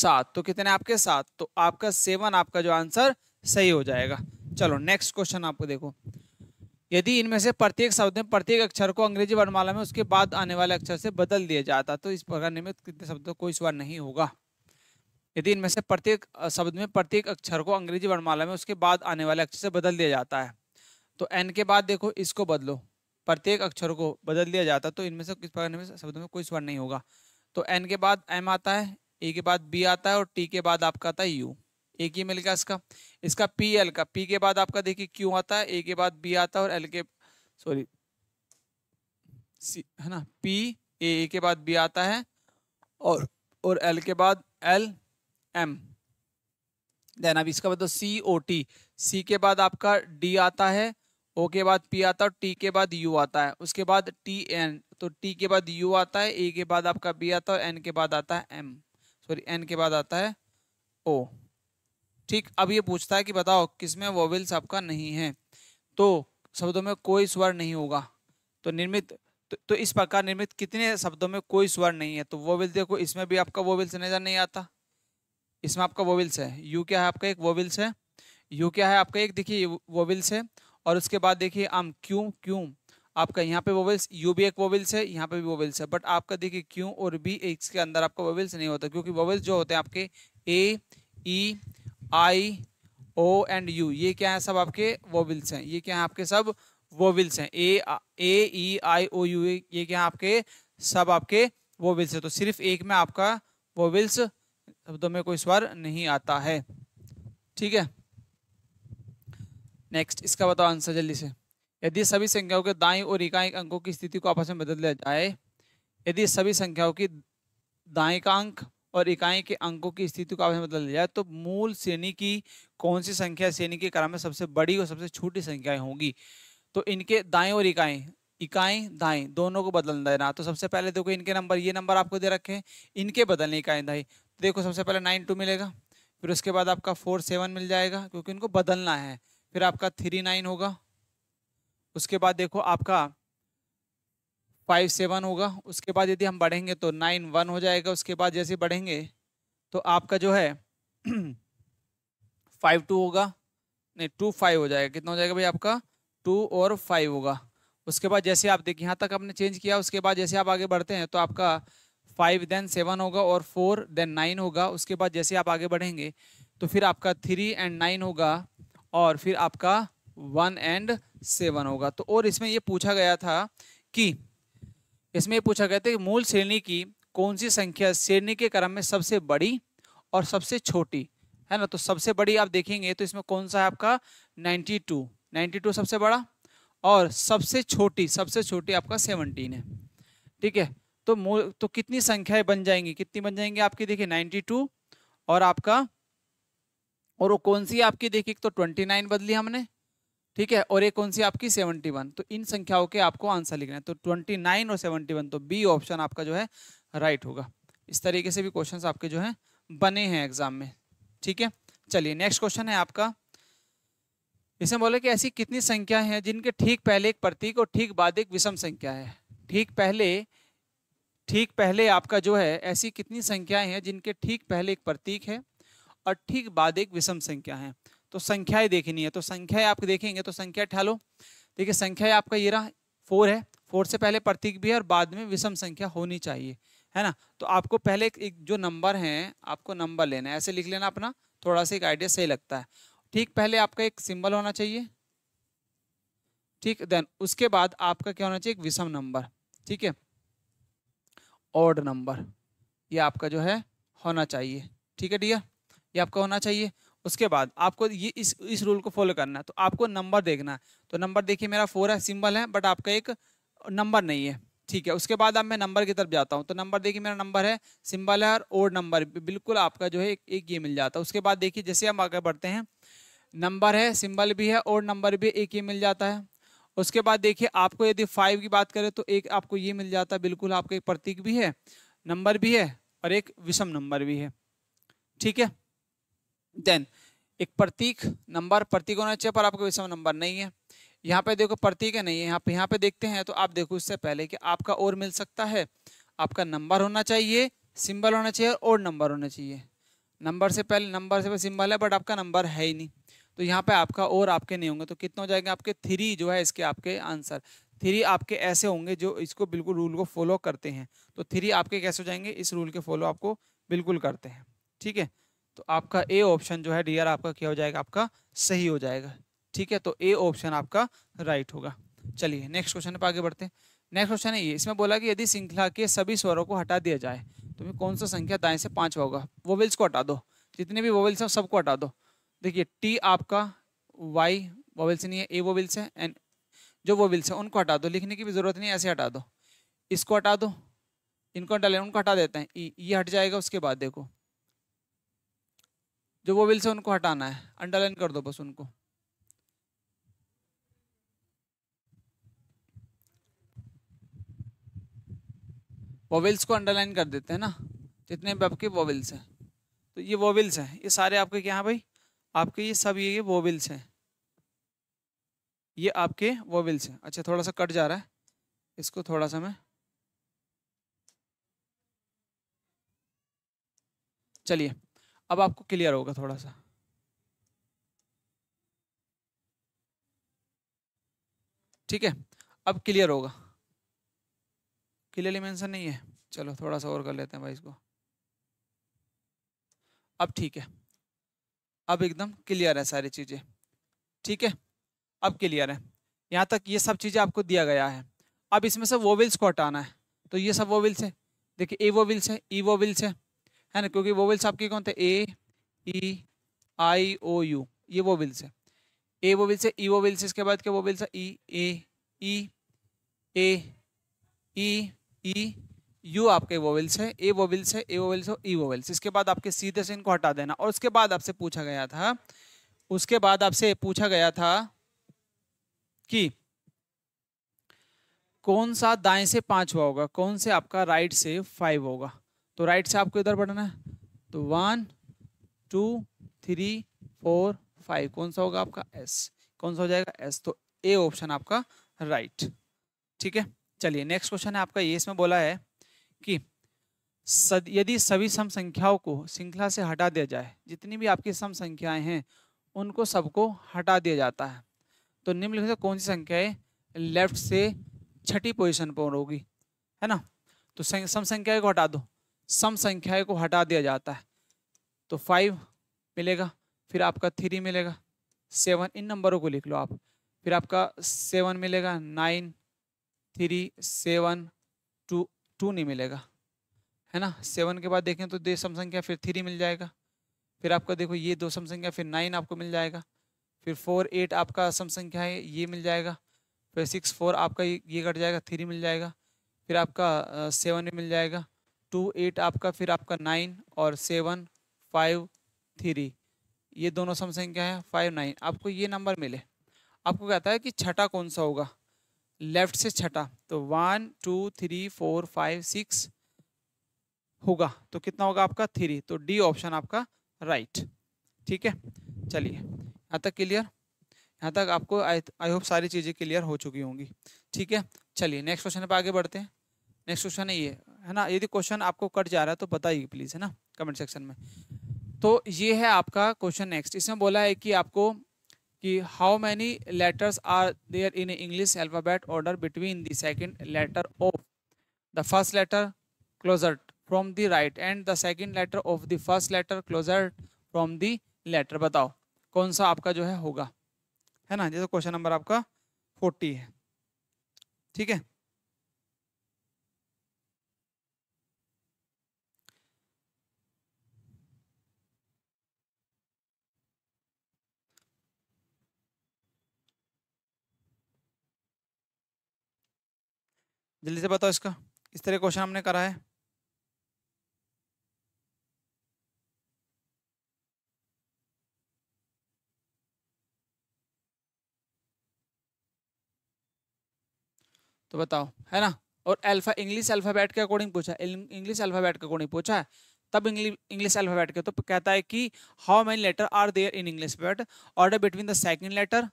सात तो कितने आपके सात तो आपका सेवन आपका जो आंसर सही हो जाएगा चलो नेक्स्ट क्वेश्चन आपको देखो यदि इनमें से प्रत्येक शब्द में प्रत्येक अक्षर को अंग्रेजी वर्णमाला में उसके बाद आने वाले अक्षर से बदल दिया जाता तो इस प्रकार निमित्त कितने शब्दों कोई स्वर नहीं होगा यदि इनमें से प्रत्येक शब्द में प्रत्येक अक्षर को अंग्रेजी वर्णमाला में उसके बाद आने वाले अक्षर से बदल दिया जाता है तो एन के बाद देखो इसको बदलो प्रत्येक अक्षर को बदल दिया जाता है तो इनमें से किस प्रकार में शब्द में कोई स्वर नहीं होगा तो एन के बाद एम आता है ए के बाद बी आता है और टी के बाद आपका आता है यू एक ही मिल गया इसका इसका पी एल का पी के बाद आपका देखिए क्यू आता है ए के बाद बी आता है और एल के सॉरी सी है ना पी ए के बाद बी आता है और और एल के बाद एल एम देन अब इसका मतलब सी ओ टी सी के बाद आपका डी आता है ओ के बाद पी आता है टी के बाद यू आता है उसके बाद टी एन तो टी के बाद यू आता है ए के बाद आपका बी आता है एन के बाद आता है एम सॉरी एन के बाद आता है ओ ठीक अब ये पूछता है कि बताओ किसमें वोवेल्स आपका नहीं है तो शब्दों में कोई स्वर नहीं होगा तो निर्मित तो, तो इस प्रकार निर्मित कितने शब्दों में कोई स्वर नहीं है तो वोवेल देखो इसमें भी आपका वोवेल्स नजर नहीं आता इसमें आपका वोविल्स है यू क्या है आपका एक वोविल्स है यू क्या है आपका एक देखिए वोविल्स है और उसके बाद देखिए आम क्यों क्यों आपका यहाँ पे वोविल्स यू भी एक वोविल्स है यहाँ पे भी वोविल्स है बट आपका देखिए क्यों और बी इसके अंदर आपका वोविल्स नहीं होता क्योंकि वोविल्स जो होते हैं आपके ए ई आई ओ एंड यू ये क्या है सब आपके वोविल्स हैं ये क्या है आपके सब वोविल्स हैं ए ए ई आई ओ यू ये क्या है आपके सब आपके वोविल्स है तो सिर्फ एक में आपका वोविल्स शब्दों में कोई स्वर नहीं आता है ठीक है नेक्स्ट इसका बताओ आंसर जल्दी से यदि सभी संख्याओं के दाई और इकाई अंकों की स्थिति को आपस में बदल लिया जाए यदि सभी संख्याओं की दाएं का अंक और इकाई के अंकों की स्थिति को आपस में बदल लिया जाए तो मूल श्रेणी की कौन सी संख्या श्रेणी के क्रम में सबसे बड़ी और सबसे छोटी संख्याएं होंगी तो इनके दाएं और इकाई इकाई दाएं दोनों को बदल देना तो सबसे पहले देखो इनके नंबर ये नंबर आपको दे रखे हैं इनके बदलने इकाई दाई देखो सबसे पहले नाइन टू मिलेगा फिर उसके बाद आपका फोर सेवन मिल जाएगा क्योंकि उनको बदलना है फिर आपका थ्री नाइन होगा उसके बाद देखो आपका फाइव सेवन होगा उसके बाद यदि हम बढ़ेंगे तो नाइन वन हो जाएगा उसके बाद जैसे बढ़ेंगे तो आपका जो है फाइव टू होगा नहीं टू फाइव हो जाएगा कितना हो जाएगा भाई आपका टू और फाइव होगा उसके बाद जैसे आप देखिए यहाँ तक आपने चेंज किया उसके बाद जैसे आप आगे बढ़ते हैं तो आपका फाइव देन सेवन होगा और फोर देन नाइन होगा उसके बाद जैसे आप आगे बढ़ेंगे तो फिर आपका थ्री एंड नाइन होगा और फिर आपका वन एंड सेवन होगा तो और इसमें ये पूछा गया था कि इसमें ये पूछा गया था कि मूल श्रेणी की कौन सी संख्या श्रेणी के क्रम में सबसे बड़ी और सबसे छोटी है ना तो सबसे बड़ी आप देखेंगे तो इसमें कौन सा है आपका नाइन्टी टू नाइन्टी टू सबसे बड़ा और सबसे छोटी सबसे छोटी आपका सेवनटीन है ठीक है तो तो कितनी संख्याएं बन जाएंगी कितनी बन जाएंगी आपकी देखिए 92 और आपका और वो कौन सी आपकी देखिए तो 29 बदली हमने ठीक है और एक कौन सी आपकी 71 तो इन संख्याओं के आपको आंसर लिखना है तो 29 और 71 तो बी ऑप्शन आपका जो है राइट होगा इस तरीके से भी क्वेश्चन आपके जो है बने हैं एग्जाम में ठीक है चलिए नेक्स्ट क्वेश्चन है आपका इसमें बोले कि ऐसी कितनी संख्या है जिनके ठीक पहले एक प्रतीक और ठीक बाद एक विषम संख्या है ठीक पहले ठीक पहले आपका जो है ऐसी कितनी संख्याएं हैं जिनके ठीक पहले एक प्रतीक है और ठीक बाद एक विषम संख्या है तो संख्याएं देखनी है तो संख्याएं आप देखेंगे तो संख्या ठालो देखिए संख्या आपका ये रहा फोर है फोर से पहले प्रतीक भी है और बाद में विषम संख्या होनी चाहिए है ना तो आपको पहले एक जो नंबर हैं आपको नंबर लेना है ऐसे लिख लेना अपना थोड़ा सा एक आइडिया सही लगता है ठीक पहले आपका एक सिंबल होना चाहिए ठीक देन उसके बाद आपका क्या होना चाहिए एक विषम नंबर ठीक है ऑड नंबर ये आपका जो है होना चाहिए ठीक है डिया ये आपका होना चाहिए उसके बाद आपको ये इस इस रूल को फॉलो करना है तो आपको नंबर देखना है तो नंबर देखिए मेरा फोर है सिंबल है बट आपका एक नंबर नहीं है ठीक है उसके बाद अब मैं नंबर की तरफ जाता हूँ तो नंबर देखिए मेरा नंबर है सिंबल है और ओड नंबर बिल्कुल आपका जो है एक, एक ये मिल जाता है उसके बाद देखिए जैसे हम आगे बढ़ते हैं नंबर है सिंबल भी है और नंबर भी एक ये मिल जाता है उसके बाद देखिए आपको यदि फाइव की बात करें तो एक आपको ये मिल जाता है बिल्कुल आपका एक प्रतीक भी है नंबर भी है और एक विषम नंबर भी है ठीक है देन एक प्रतीक नंबर प्रतीक होना चाहिए पर आपका विषम नंबर नहीं है यहाँ पे देखो प्रतीक है नहीं है यहाँ पे यहाँ पे देखते हैं तो आप देखो इससे पहले कि आपका और मिल सकता है आपका नंबर होना चाहिए सिंबल होना चाहिए और नंबर होना चाहिए नंबर से पहले नंबर से पहले सिंबल है बट आपका नंबर है ही नहीं तो यहाँ पे आपका और आपके नहीं होंगे तो कितने हो जाएंगे आपके थ्री जो है इसके आपके आंसर थ्री आपके ऐसे होंगे जो इसको बिल्कुल रूल को फॉलो करते हैं तो थ्री आपके कैसे हो जाएंगे इस रूल के फॉलो आपको बिल्कुल करते हैं ठीक है तो आपका ए ऑप्शन जो है डियर आपका क्या हो जाएगा आपका सही हो जाएगा ठीक है तो ए ऑप्शन आपका राइट होगा चलिए नेक्स्ट क्वेश्चन पर आगे बढ़ते हैं नेक्स्ट क्वेश्चन है ये इसमें बोला कि यदि श्रृंखला के सभी स्वरों को हटा दिया जाए तो कौन सा संख्या दाएं से पाँच होगा वोवेल्स को हटा दो जितने भी वोवेल्स हैं सबको हटा दो देखिए टी आपका वाई वोवेल्स नहीं है ए वोवेल्स है एंड जो वोवेल्स है उनको हटा दो लिखने की भी ज़रूरत नहीं ऐसे हटा दो इसको हटा दो इनको हटा उनको हटा देते हैं ई ये हट जाएगा उसके बाद देखो जो विल है उनको हटाना है अंडरलाइन कर दो बस उनको वोवेल्स को अंडरलाइन कर देते हैं ना जितने भी आपके वोवेल्स हैं तो ये वोवेल्स हैं ये सारे आपके क्या हैं भाई आपके ये सब ये वोविल्स हैं ये आपके वोविल्स हैं अच्छा थोड़ा सा कट जा रहा है इसको थोड़ा सा मैं चलिए अब आपको क्लियर होगा थोड़ा सा ठीक है अब क्लियर होगा क्लियरली मेंशन नहीं है चलो थोड़ा सा और कर लेते हैं भाई इसको अब ठीक है अब एकदम क्लियर है सारी चीज़ें ठीक है अब क्लियर है यहाँ तक ये सब चीज़ें आपको दिया गया है अब इसमें से वोविल्स को हटाना है तो ये सब वोविल्स है देखिए ए वोविल्स है ई वोविल्स है है ना क्योंकि वोविल्स आपके कौन थे ए ई आई ओ यू ये वोविल्स है ए वोविल्स है ई वोविल्स इसके बाद क्या वोविल्स है ई ए ई ए ई ई यू आपके वोवेल्स है ए वोवेल्स है ए वोवेल्स और ई वोवेल्स इसके बाद आपके सीधे से इनको हटा देना और उसके बाद आपसे पूछा गया था उसके बाद आपसे पूछा गया था कि कौन सा दाएं से हुआ होगा कौन से आपका राइट से फाइव होगा तो राइट से आपको इधर बढ़ना है तो one two three four five कौन सा होगा आपका एस कौन सा हो जाएगा एस तो ए ऑप्शन आपका राइट ठीक है चलिए नेक्स्ट क्वेश्चन है आपका ये इसमें बोला है कि सद, यदि सभी सम संख्याओं को श्रृंखला से हटा दिया जाए जितनी भी आपकी सम संख्याएं हैं उनको सबको हटा दिया जाता है तो निम्नलिखित कौन सी संख्याएं लेफ्ट से छठी पोजीशन पर होगी है ना तो सम संख्याएं को हटा दो सम संख्याएं को हटा दिया जाता है तो फाइव मिलेगा फिर आपका थ्री मिलेगा सेवन इन नंबरों को लिख लो आप फिर आपका सेवन मिलेगा nine three seven two two नहीं मिलेगा है ना सेवन के बाद देखें तो दे सम संख्या फिर थ्री मिल जाएगा फिर आपका देखो ये दो सम संख्या फिर नाइन आपको मिल जाएगा फिर फोर एट आपका सम संख्या है ये मिल जाएगा फिर सिक्स फोर आपका ये कट जाएगा थ्री मिल जाएगा फिर आपका सेवन भी मिल जाएगा टू एट आपका फिर आपका नाइन और सेवन फाइव थ्री ये दोनों सम संख्या है फाइव नाइन आपको ये नंबर मिले आपको कहता है कि छठा कौन सा होगा लेफ्ट से छठा तो one two three four five six होगा तो कितना होगा आपका थ्री तो डी ऑप्शन आपका राइट right. ठीक है चलिए यहाँ तक क्लियर यहाँ तक आपको आई होप सारी चीज़ें क्लियर हो चुकी होंगी ठीक है चलिए नेक्स्ट क्वेश्चन पर आगे बढ़ते हैं नेक्स्ट क्वेश्चन है ये है ना यदि क्वेश्चन आपको कट जा रहा है तो बताइए प्लीज़ है ना कमेंट सेक्शन में तो ये है आपका क्वेश्चन नेक्स्ट इसमें बोला है कि आपको कि how many letters are there in English alphabet order between the second letter of the first letter closer from the right and the second letter of the first letter closer from the letter बताओ कौन सा आपका जो है होगा है ना जैसे क्वेश्चन नंबर आपका फोर्टी है ठीक है जल्दी से बताओ इसका इस तरह क्वेश्चन हमने करा है तो बताओ है ना और अल्फा इंग्लिश अल्फाबेट के अकॉर्डिंग पूछा इंग्लिश अल्फाबेट के अकॉर्डिंग पूछा है तब इंग्लिश अल्फाबेट के तो कहता है कि how many letter are there in English bet order between the second letter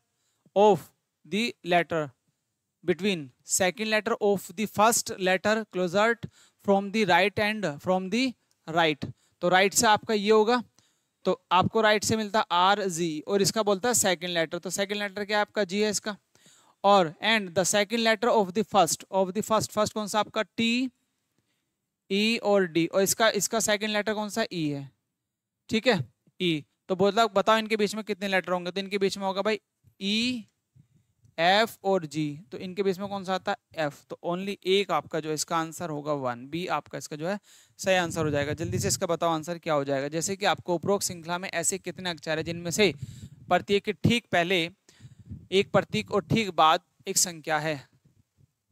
of the letter between second letter of the first letter closer from the right and from the right तो right से आपका ये होगा तो आपको right से मिलता आर जी और इसका बोलता है second letter तो second letter क्या आपका जी है इसका और and the second letter of the first of the first first कौन सा आपका टी ई e और डी और इसका इसका सेकेंड लेटर कौन सा ई e है ठीक है ई e. तो बोलता बताओ इनके बीच में कितने लेटर होंगे तो इनके बीच में होगा भाई ई e, एफ और जी तो इनके बीच में कौन सा आता है एफ तो ओनली एक आपका जो इसका आंसर होगा वन बी आपका इसका जो है सही आंसर हो जाएगा जल्दी से इसका बताओ आंसर क्या हो जाएगा जैसे कि आपको उपरोक्त श्रृंखला में ऐसे कितने अक्षर है जिनमें से प्रत्येक के ठीक पहले एक प्रतीक और ठीक बाद एक संख्या है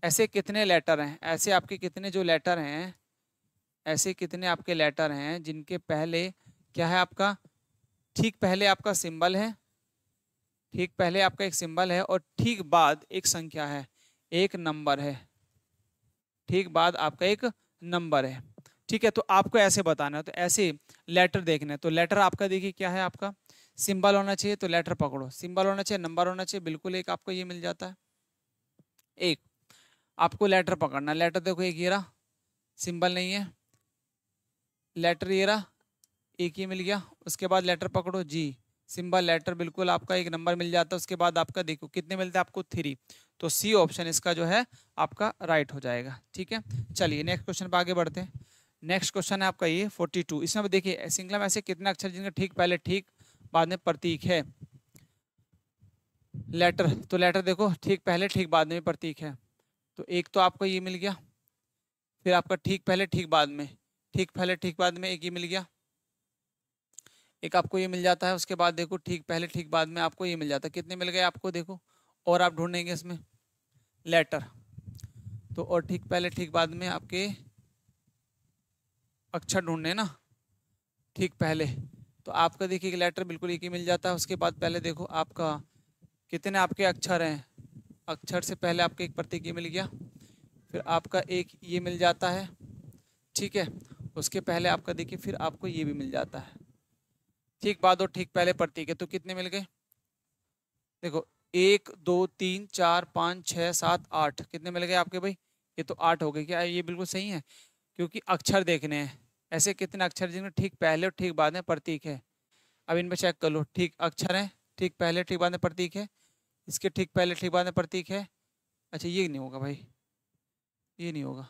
ऐसे कितने लेटर हैं ऐसे आपके कितने जो लेटर हैं ऐसे कितने आपके लेटर हैं जिनके पहले क्या है आपका ठीक पहले आपका सिंबल है ठीक पहले आपका एक सिंबल है और ठीक बाद एक संख्या है एक नंबर है ठीक बाद आपका एक नंबर है ठीक है तो आपको ऐसे बताना है तो ऐसे लेटर देखना है तो लेटर आपका देखिए क्या है आपका सिंबल होना चाहिए तो लेटर पकड़ो सिंबल होना चाहिए नंबर होना चाहिए बिल्कुल एक आपको ये मिल जाता है एक आपको लेटर पकड़ना लेटर देखो एक ये रहा सिंबल नहीं है लेटर ये रहा एक ही मिल गया उसके बाद लेटर पकड़ो जी सिंबल लेटर बिल्कुल आपका एक नंबर मिल जाता है उसके बाद आपका देखो कितने मिलते हैं आपको थ्री तो सी ऑप्शन इसका जो है आपका राइट हो जाएगा ठीक है चलिए नेक्स्ट क्वेश्चन पर आगे बढ़ते हैं नेक्स्ट क्वेश्चन है आपका ये फोर्टी टू इसमें देखिए सिंगला में ऐसे कितना अक्षर जिनका ठीक पहले ठीक बाद में प्रतीक है लेटर तो लेटर देखो ठीक पहले ठीक बाद में प्रतीक है तो एक तो आपका ये मिल गया फिर आपका ठीक पहले ठीक बाद में ठीक पहले ठीक बाद में एक ये मिल गया एक आपको ये मिल जाता है उसके बाद देखो ठीक पहले ठीक बाद में आपको ये मिल जाता है कितने मिल गए आपको देखो और आप ढूंढेंगे इसमें लेटर तो और ठीक पहले ठीक बाद में आपके अक्षर ढूंढने ना ठीक पहले तो आपका देखिए लेटर बिल्कुल एक ही मिल जाता है उसके बाद पहले देखो आपका कितने आपके अक्षर हैं अक्षर से पहले आपके एक प्रतीक ये मिल गया फिर आपका एक ये मिल जाता है ठीक है उसके पहले आपका देखिए फिर आपको ये भी मिल जाता है ठीक बाद और ठीक पहले प्रतीक है तो कितने मिल गए देखो एक दो तीन चार पाँच छः सात आठ कितने मिल गए आपके भाई ये तो आठ हो गए क्या ये बिल्कुल सही है क्योंकि अक्षर देखने हैं ऐसे कितने अक्षर जिनके ठीक पहले और ठीक बाद में प्रतीक है अब इनमें चेक कर लो ठीक अक्षर है ठीक पहले ठीक बाद में प्रतीक है इसके ठीक पहले ठीक बाद में प्रतीक है अच्छा ये नहीं होगा भाई ये नहीं होगा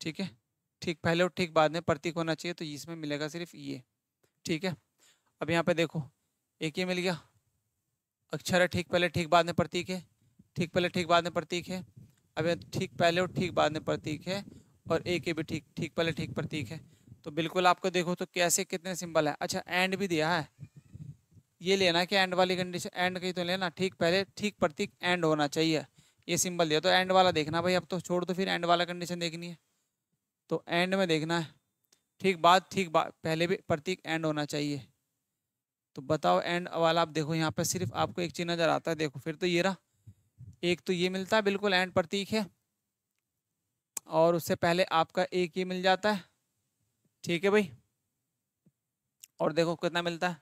ठीक है ठीक पहले और ठीक बाद में प्रतीक होना चाहिए तो इसमें मिलेगा सिर्फ ये ठीक है अब यहाँ पे देखो एक ही मिल गया अक्षर है ठीक पहले ठीक बाद में प्रतीक है ठीक पहले ठीक बाद में प्रतीक है अब ठीक पहले और ठीक बाद में प्रतीक है और एक ही भी ठीक ठीक पहले ठीक प्रतीक है तो बिल्कुल आपको देखो तो कैसे कितने सिंबल है अच्छा एंड भी दिया है ये लेना कि एंड वाली कंडीशन एंड कहीं तो लेना ठीक पहले ठीक प्रतीक एंड होना चाहिए ये सिंबल दिया तो एंड वाला देखना भाई अब तो छोड़ दो तो फिर एंड वाला कंडीशन देखनी है तो एंड में देखना है ठीक बाद ठीक बाद पहले भी प्रतीक एंड होना चाहिए तो बताओ एंड वाला आप देखो यहाँ पर सिर्फ आपको एक चीज नज़र आता है देखो फिर तो ये रहा एक तो ये मिलता है बिल्कुल एंड प्रतीक है और उससे पहले आपका एक ये मिल जाता है ठीक है भाई और देखो कितना मिलता है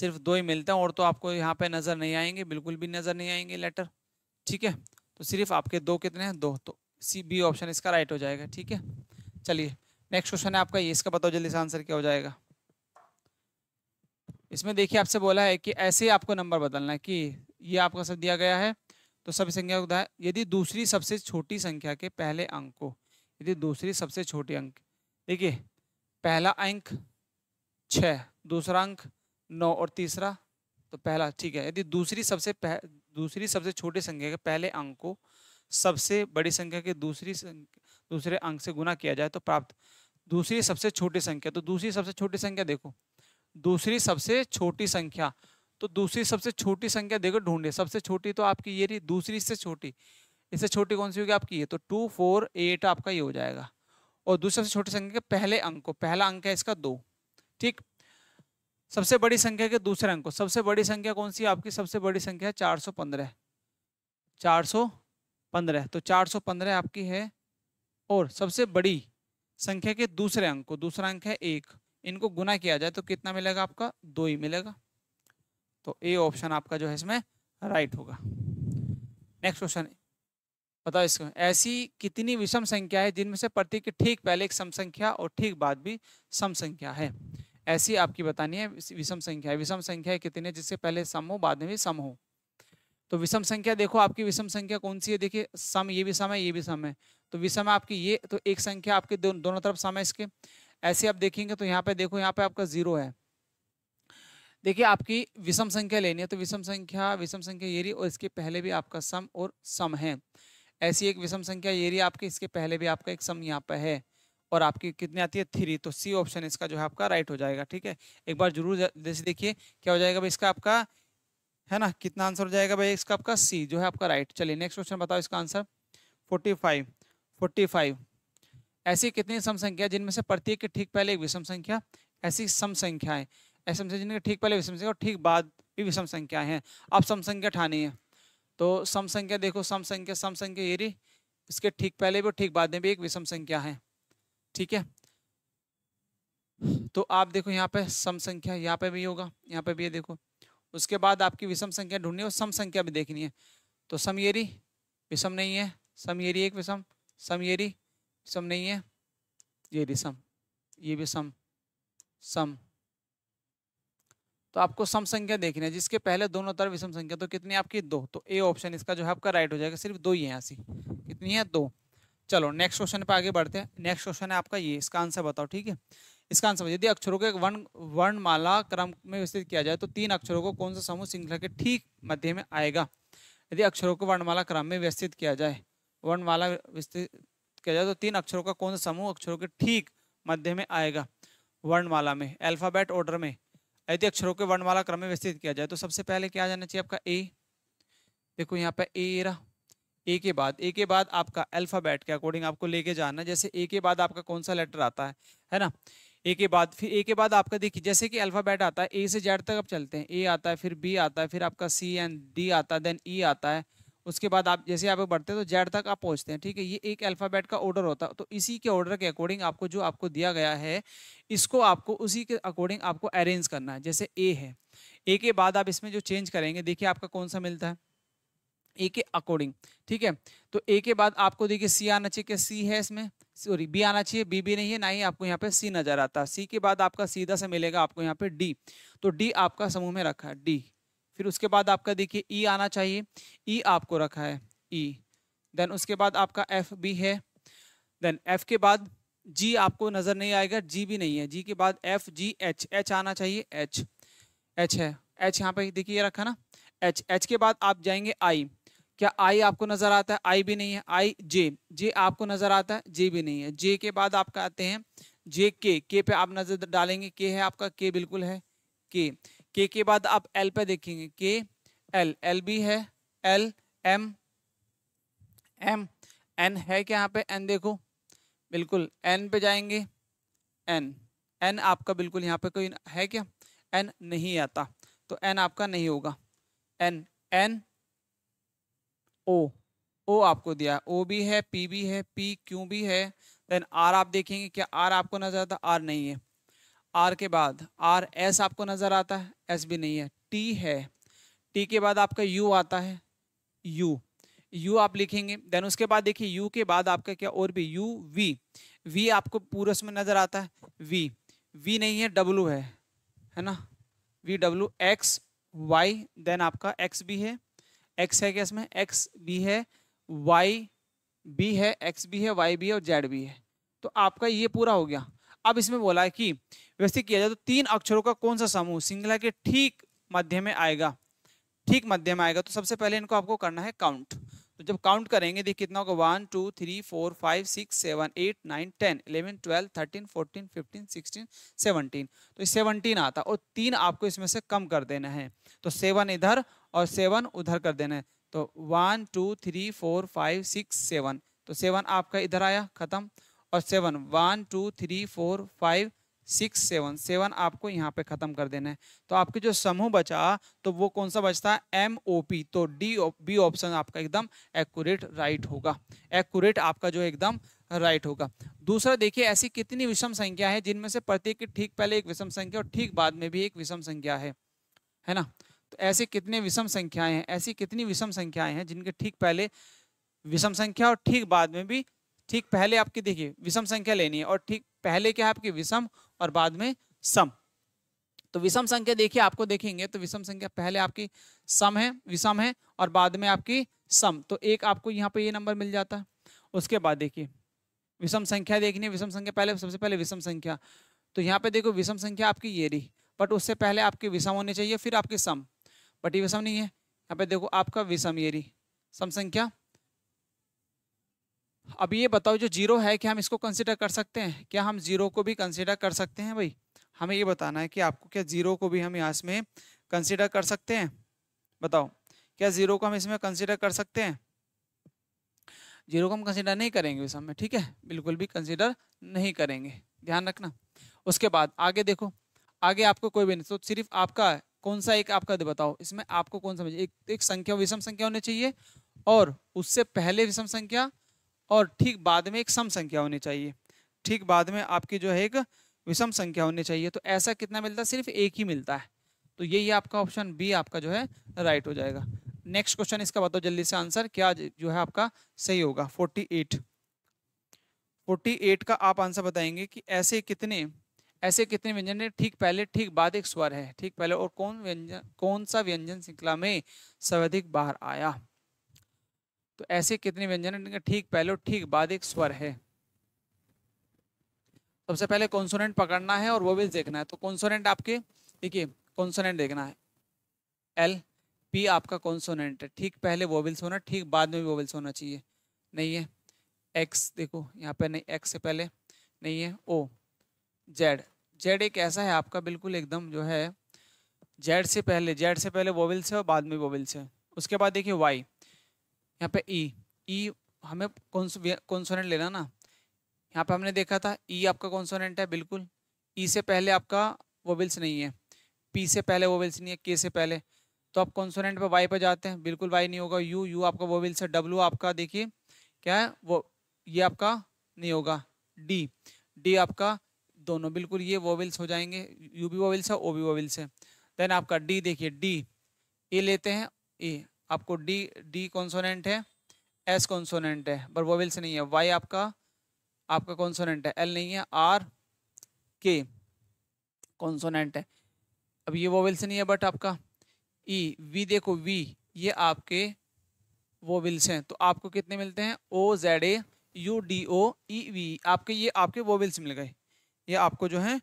सिर्फ दो ही मिलते हैं और तो आपको यहाँ पे नज़र नहीं आएंगे बिल्कुल भी नज़र नहीं आएंगे लेटर ठीक है तो सिर्फ आपके दो कितने हैं दो तो सी बी ऑप्शन इसका राइट हो जाएगा ठीक है चलिए नेक्स्ट क्वेश्चन है आपका ये इसका बताओ जल्दी से आंसर क्या हो जाएगा इसमें देखिए आपसे बोला है कि ऐसे ही आपको नंबर बदलना है कि ये आपका सब दिया गया है तो सभी संख्या उदाहरण यदि दूसरी सबसे छोटी संख्या के पहले अंक को यदि दूसरी सबसे छोटे अंक देखिए पहला अंक छ दूसरा अंक नौ और तीसरा तो पहला ठीक है यदि दूसरी सबसे पह दूसरी सबसे छोटी संख्या के पहले अंक को सबसे बड़ी संख्या के दूसरी दूसरे अंक से गुना किया जाए तो प्राप्त दूसरी सबसे छोटी संख्या तो दूसरी सबसे छोटी संख्या देखो दूसरी सबसे छोटी संख्या तो दूसरी सबसे छोटी संख्या देखो ढूंढे सबसे छोटी तो आपकी ये रही दूसरी इससे छोटी इससे छोटी कौन सी होगी आपकी ये तो टू फोर एट आपका ये हो जाएगा और दूसरी सबसे छोटी संख्या के पहले अंक को पहला अंक है इसका दो ठीक सबसे बड़ी संख्या के दूसरे अंक को सबसे बड़ी संख्या कौन सी आपकी सबसे बड़ी संख्या है चार सौ पंद्रह चार सौ पंद्रह तो चार सौ पंद्रह आपकी है और सबसे बड़ी संख्या के दूसरे अंक को दूसरा अंक है एक इनको गुना किया जाए तो कितना मिलेगा आपका दो ही मिलेगा तो ए ऑप्शन आपका जो है इसमें राइट होगा नेक्स्ट क्वेश्चन बताओ इसको ऐसी कितनी विषम संख्या है जिनमें से प्रत्येक के ठीक पहले एक सम संख्या और ठीक बाद भी सम संख्या है ऐसी आपकी बतानी है विषम संख्या है विषम संख्या है कितनी है जिससे पहले सम हो बाद में भी सम हो तो विषम संख्या देखो आपकी विषम संख्या कौन सी है देखिए सम ये भी सम है ये भी सम है तो विषम आपकी ये तो एक संख्या आपके दो, दोनों तरफ सम है इसके ऐसे आप देखेंगे तो यहाँ पे देखो यहाँ पे आपका जीरो है देखिए आपकी विषम संख्या लेनी है तो विषम संख्या विषम संख्या ये रही और इसके पहले भी आपका सम और सम है ऐसी एक विषम संख्या ये रही आपके इसके पहले भी आपका एक सम यहाँ पे है और आपकी कितनी आती है थ्री तो सी ऑप्शन इसका जो है आपका राइट हो जाएगा ठीक है एक बार जरूर जैसे देखिए क्या हो जाएगा भाई इसका आपका है ना कितना आंसर हो जाएगा भाई इसका आपका सी जो है आपका राइट चलिए नेक्स्ट क्वेश्चन बताओ इसका answer forty five forty five ऐसी कितनी सम संख्या जिनमें से प्रत्येक के ठीक पहले एक विषम संख्या ऐसी सम संख्याएं ऐसी जिनके ठीक पहले विषम संख्या और ठीक बाद भी विषम संख्याएं हैं अब सम संख्या ठानी है तो सम संख्या देखो सम संख्या सम संख्या ये रही इसके ठीक पहले भी और ठीक बाद में भी एक विषम संख्या है ठीक है तो आप देखो यहाँ पे सम संख्या यहाँ पे भी होगा यहाँ पे भी ये देखो उसके बाद आपकी विषम संख्या ढूंढनी है और सम संख्या भी देखनी है तो सम रही विषम नहीं है सम रही एक विषम सम रही सम नहीं है ये भी सम ये भी सम सम तो आपको सम संख्या देखनी है जिसके पहले दोनों तरफ विषम संख्या तो कितनी आपकी दो तो ए ऑप्शन इसका जो है आपका राइट हो जाएगा सिर्फ दो ही है यहाँ कितनी है दो चलो नेक्स्ट क्वेश्चन पे आगे बढ़ते हैं नेक्स्ट क्वेश्चन है आपका ये इसका आंसर बताओ ठीक है इसका आंसर यदि अक्षरों के वर्ण वर्णमाला क्रम में विस्तृत किया जाए तो तीन अक्षरों को कौन सा समूह श्रृंखला के ठीक मध्य में आएगा यदि अक्षरों को वर्णमाला क्रम में व्यवस्थित किया जाए वर्णमाला विस्तृत किया जाए तो तीन अक्षरों का कौन सा समूह अक्षरों के ठीक मध्य में आएगा वर्णमाला में अल्फाबेट ऑर्डर में ऐसे अक्षरों के वर्णमाला क्रम में व्यवस्थित किया जाए तो सबसे पहले क्या जाना चाहिए आपका ए देखो यहाँ पे ए रहा ए के बाद ए के बाद आपका अल्फ़ाबेट के अकॉर्डिंग आपको लेके जाना है जैसे ए के बाद आपका कौन सा लेटर आता है है ना ए के बाद फिर ए के बाद आपका देखिए जैसे कि अल्फ़ाबेट आता है ए से जेड तक आप चलते हैं ए आता है फिर बी आता है फिर आपका सी एंड डी आता है देन ई e आता है उसके बाद आप जैसे आप बढ़ते हैं तो जेड तक आप पहुंचते हैं ठीक है ये एक अल्फ़ाबेट का ऑर्डर होता है तो इसी के ऑर्डर के अकॉर्डिंग आपको जो आपको दिया गया है इसको आपको उसी के अकॉर्डिंग आपको अरेंज करना है जैसे ए है ए के बाद आप इसमें जो चेंज करेंगे देखिए आपका कौन सा मिलता है ए के अकॉर्डिंग ठीक है तो ए के बाद आपको देखिए सी आना चाहिए क्या सी है इसमें सॉरी बी आना चाहिए बी बी नहीं है ना ही आपको यहाँ पे सी नजर आता है सी के बाद आपका सीधा से मिलेगा आपको यहाँ पे डी तो डी आपका समूह में रखा है डी फिर उसके बाद आपका देखिए ई e आना चाहिए ई e आपको रखा है ई e। देन उसके बाद आपका एफ भी है देन एफ के बाद जी आपको नज़र नहीं आएगा जी भी नहीं है जी के बाद एफ जी एच एच आना चाहिए एच एच है एच यहाँ पे देखिए रखा ना एच एच के बाद आप जाएंगे आई क्या आई आपको नज़र आता है आई भी नहीं है आई जे जे आपको नज़र आता है जे भी नहीं है जे के बाद आपका आते हैं जे के के पे आप नज़र डालेंगे के है आपका के बिल्कुल है के के के बाद आप एल पे देखेंगे के एल एल बी है एल एम एम एन है क्या यहाँ पे एन देखो बिल्कुल एन पे जाएंगे एन एन आपका बिल्कुल यहाँ पे कोई है क्या एन नहीं आता तो एन आपका नहीं होगा एन एन ओ ओ आपको दिया ओ भी है पी भी है पी क्यू भी है देन आर आप देखेंगे क्या आर आपको नजर आता आर नहीं है आर के बाद आर एस आपको नज़र आता है एस भी नहीं है टी है टी के बाद आपका यू आता है यू यू आप लिखेंगे देन उसके बाद देखिए यू के बाद आपका क्या और भी यू वी वी आपको पूरा उसमें नज़र आता है वी वी नहीं है डब्लू है है ना V W X Y then आपका एक्स भी है एक्स है क्या इसमें एक्स भी है वाई बी है एक्स भी है वाई भी है और जेड भी है तो आपका ये पूरा हो गया अब इसमें बोला है कि व्यवस्थित किया जाए तो तीन अक्षरों का कौन सा समूह सिंगला के ठीक मध्य में आएगा ठीक मध्य में आएगा तो सबसे पहले इनको आपको करना है काउंट तो जब काउंट करेंगे देखिए कितना होगा one two three four five six seven eight nine ten eleven twelve thirteen fourteen fifteen sixteen seventeen तो सेवनटीन आता और तीन आपको इसमें से कम कर देना है तो सेवन इधर और सेवन उधर कर देना है तो one two three four five six seven तो सेवन आपका इधर आया खत्म और seven one two three four five six seven seven आपको यहाँ पे ख़त्म कर देना है तो आपके जो समूह बचा तो वो कौन सा बचता है एम ओ पी तो डी बी ऑप्शन आपका एकदम एक्यूरेट राइट होगा एक्यूरेट आपका जो एकदम राइट होगा दूसरा देखिए ऐसी कितनी विषम संख्या है जिनमें से प्रत्येक की ठीक पहले एक विषम संख्या और ठीक बाद में भी एक विषम संख्या है है ना तो ऐसे कितने विषम संख्याएं हैं ऐसी कितनी विषम संख्याएं हैं जिनके ठीक पहले विषम संख्या और ठीक बाद में भी ठीक पहले आपकी देखिए विषम संख्या लेनी है और ठीक पहले क्या है आपकी विषम और बाद में सम तो विषम संख्या देखिए आपको देखेंगे तो विषम संख्या पहले आपकी सम है विषम है और बाद में आपकी सम तो एक आपको यहाँ पे ये नंबर मिल जाता है उसके बाद देखिए विषम संख्या देखनी है विषम संख्या पहले सबसे पहले विषम संख्या तो यहाँ पे देखो विषम संख्या आपकी ये रही बट उससे पहले आपकी विषम होनी चाहिए फिर आपकी सम बट ये विषम नहीं है यहाँ पे देखो आपका विषम ये रही सम संख्या अब ये बताओ जो जीरो है क्या हम इसको कंसिडर कर सकते हैं क्या हम जीरो को भी कंसिडर कर सकते हैं भाई हमें ये बताना है कि आपको क्या जीरो को भी हम यहाँ इसमें कंसिडर कर सकते हैं बताओ क्या जीरो को हम इसमें कंसिडर कर सकते हैं जीरो को हम कंसिडर नहीं करेंगे इस में ठीक है बिल्कुल भी कंसिडर नहीं करेंगे ध्यान रखना उसके बाद आगे देखो आगे आपको कोई भी नहीं तो सिर्फ आपका कौन सा एक आपका बताओ इसमें आपको कौन सा एक, एक संख्या विषम संख्या होनी चाहिए और उससे पहले विषम संख्या और ठीक बाद में एक सम संख्या होनी चाहिए ठीक बाद में आपकी जो है एक विषम संख्या होनी चाहिए तो ऐसा कितना मिलता है सिर्फ एक ही मिलता है तो यही आपका ऑप्शन बी आपका जो है राइट हो जाएगा नेक्स्ट क्वेश्चन इसका बताओ जल्दी से आंसर क्या जो है आपका सही होगा फोर्टी एट फोर्टी एट का आप आंसर बताएंगे कि ऐसे कितने ऐसे कितने व्यंजन है ठीक पहले ठीक बाद एक स्वर है ठीक पहले और कौन व्यंजन कौन सा व्यंजन श्रृंखला में सर्वाधिक बाहर आया तो ऐसे कितने व्यंजन हैं जिनका ठीक पहले और ठीक बाद एक स्वर है सबसे पहले कॉन्सोनेंट पकड़ना है और वो भी देखना है तो कॉन्सोनेंट आपके देखिए कॉन्सोनेंट देखना है एल पी आपका कॉन्सोनेंट है ठीक पहले वोविल्स होना ठीक बाद में भी वोविल्स होना चाहिए नहीं है एक्स देखो यहाँ पर नहीं एक्स से पहले नहीं है ओ जेड जेड एक ऐसा है आपका बिल्कुल एकदम जो है जेड से पहले जेड से पहले वोविल्स है और बाद में वोविल्स है उसके बाद देखिए वाई यहाँ पे ई e, ई e हमें कॉन्सोनेंट लेना ना यहाँ पे हमने देखा था ई e आपका कॉन्सोनेंट है बिल्कुल ई से पहले आपका वोविल्स नहीं है पी से पहले वोवेल्स नहीं है के से पहले तो आप कॉन्सोनेंट पे वाई पे जाते हैं बिल्कुल वाई नहीं होगा यू यू आपका वोवेल्स है डब्ल्यू आपका देखिए क्या है वो ये आपका नहीं होगा डी डी आपका दोनों बिल्कुल ये वोवेल्स हो जाएंगे यू भी वोविल्स है ओ भी वोविल्स है देन आपका डी देखिए डी ए लेते हैं ए आपको डी डी कॉन्सोनेंट है एस कॉन्सोनेंट है पर वोवेल से नहीं है वाई आपका आपका कॉन्सोनेंट है एल नहीं है आर के कॉन्सोनेंट है अब ये वोवेल से नहीं है बट आपका ई e, वी देखो वी ये आपके वोविल्स हैं तो आपको कितने मिलते हैं O Z A U D O E V आपके ये आपके वोविल्स मिल गए ये आपको जो है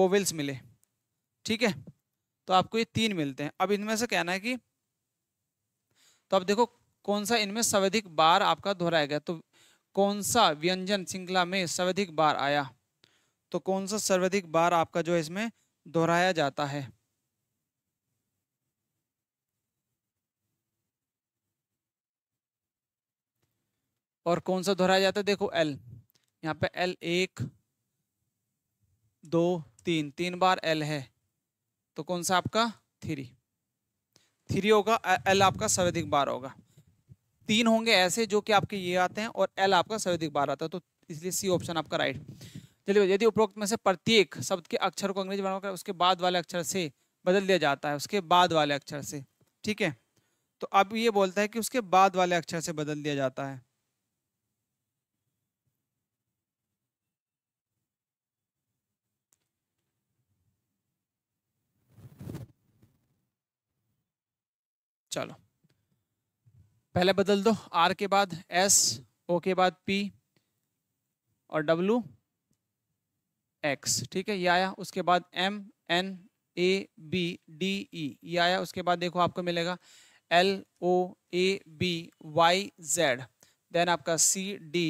वोविल्स मिले ठीक है तो आपको ये तीन मिलते हैं अब इनमें से कहना है कि तो अब देखो कौन सा इनमें सर्वाधिक बार आपका दोहराया गया तो कौन सा व्यंजन श्रृंखला में सर्वाधिक बार आया तो कौन सा सर्वाधिक बार आपका जो है इसमें दोहराया जाता है और कौन सा दोहराया जाता है देखो एल यहाँ पे एल एक दो तीन तीन बार एल है तो कौन सा आपका थ्री थ्री होगा एल आपका सर्वाधिक बार होगा तीन होंगे ऐसे जो कि आपके ये आते हैं और एल आपका सर्वाधिक बार आता है तो इसलिए सी ऑप्शन आपका राइट चलिए यदि उपरोक्त में से प्रत्येक शब्द के अक्षर को अंग्रेजी बनाकर उसके बाद वाले अक्षर से बदल दिया जाता है उसके बाद वाले अक्षर से ठीक है तो अब ये बोलता है कि उसके बाद वाले अक्षर से बदल दिया जाता है चलो पहले बदल दो आर के बाद एस O के बाद पी और W X ठीक है ये आया उसके बाद M N A B D E ये आया उसके बाद देखो आपको मिलेगा L O A B Y Z then आपका C D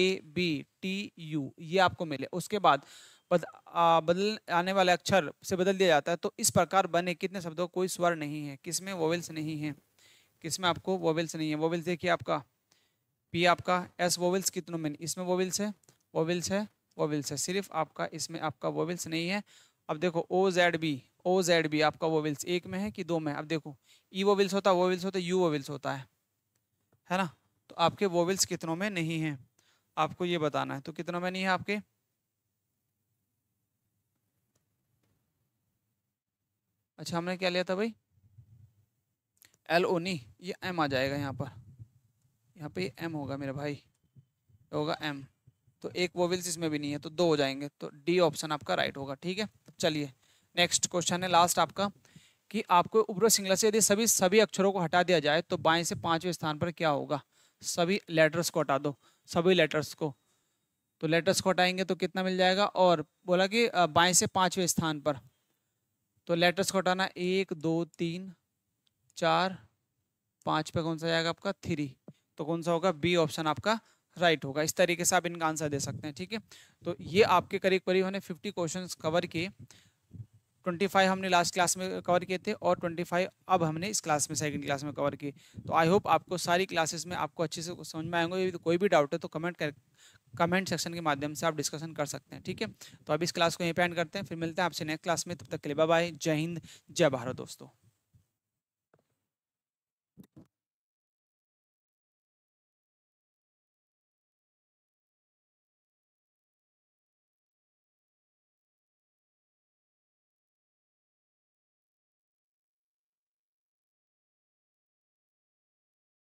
A B T U ये आपको मिले उसके बाद बद, आ, बदल आने वाले अक्षर से बदल दिया जाता है तो इस प्रकार बने कितने शब्दों कोई स्वर नहीं है किसमें वोवेल्स नहीं है किसमें आपको वोवेल्स नहीं है वोवेल्स देखिए आपका पी आपका एस वोवेल्स कितनों में इसमें वोवेल्स है वोवेल्स है वोवेल्स है सिर्फ आपका इसमें आपका वोवेल्स नहीं है अब देखो O Z B O Z B आपका वोवेल्स एक में है कि दो में अब देखो ई e वोवेल्स होता है वोवेल्स होता है यू वोवेल्स होता है है ना तो आपके वोवेल्स कितनों में नहीं है आपको ये बताना है तो कितनों में नहीं है आपके अच्छा हमने क्या लिया था भाई एल ओ नहीं ये एम आ जाएगा यहाँ पर यहाँ पे ये एम होगा मेरा भाई होगा एम तो एक वोविल्स इसमें भी नहीं है तो दो हो जाएंगे तो डी ऑप्शन आपका राइट होगा ठीक है चलिए नेक्स्ट क्वेश्चन है लास्ट आपका कि आपको उपरोक्त सिंगला से यदि सभी सभी अक्षरों को हटा दिया जाए तो बाएं से पांचवें स्थान पर क्या होगा सभी लेटर्स को हटा दो सभी लेटर्स को तो लेटर्स को हटाएंगे तो कितना मिल जाएगा और बोला कि बाएं से पांचवें स्थान पर तो लेटर्स को हटाना एक दो तीन चार पाँच पे कौन सा जाएगा आपका थ्री तो कौन सा होगा बी ऑप्शन आपका राइट right होगा इस तरीके से आप इनका आंसर दे सकते हैं ठीक है तो ये आपके करीब करीब हमने फिफ्टी क्वेश्चन कवर किए ट्वेंटी फाइव हमने लास्ट क्लास में कवर किए थे और ट्वेंटी फाइव अब हमने इस क्लास में सेकंड क्लास में कवर किए तो आई होप आपको सारी क्लासेस में आपको अच्छे से समझ में आएंगे कोई भी डाउट है तो कमेंट कर कमेंट सेक्शन के माध्यम से आप डिस्कशन कर सकते हैं ठीक है तो अभी इस क्लास को यहीं पर एंड करते हैं फिर मिलते हैं आपसे नेक्स्ट क्लास में तब तक के लिए बाय जय हिंद जय भारत दोस्तों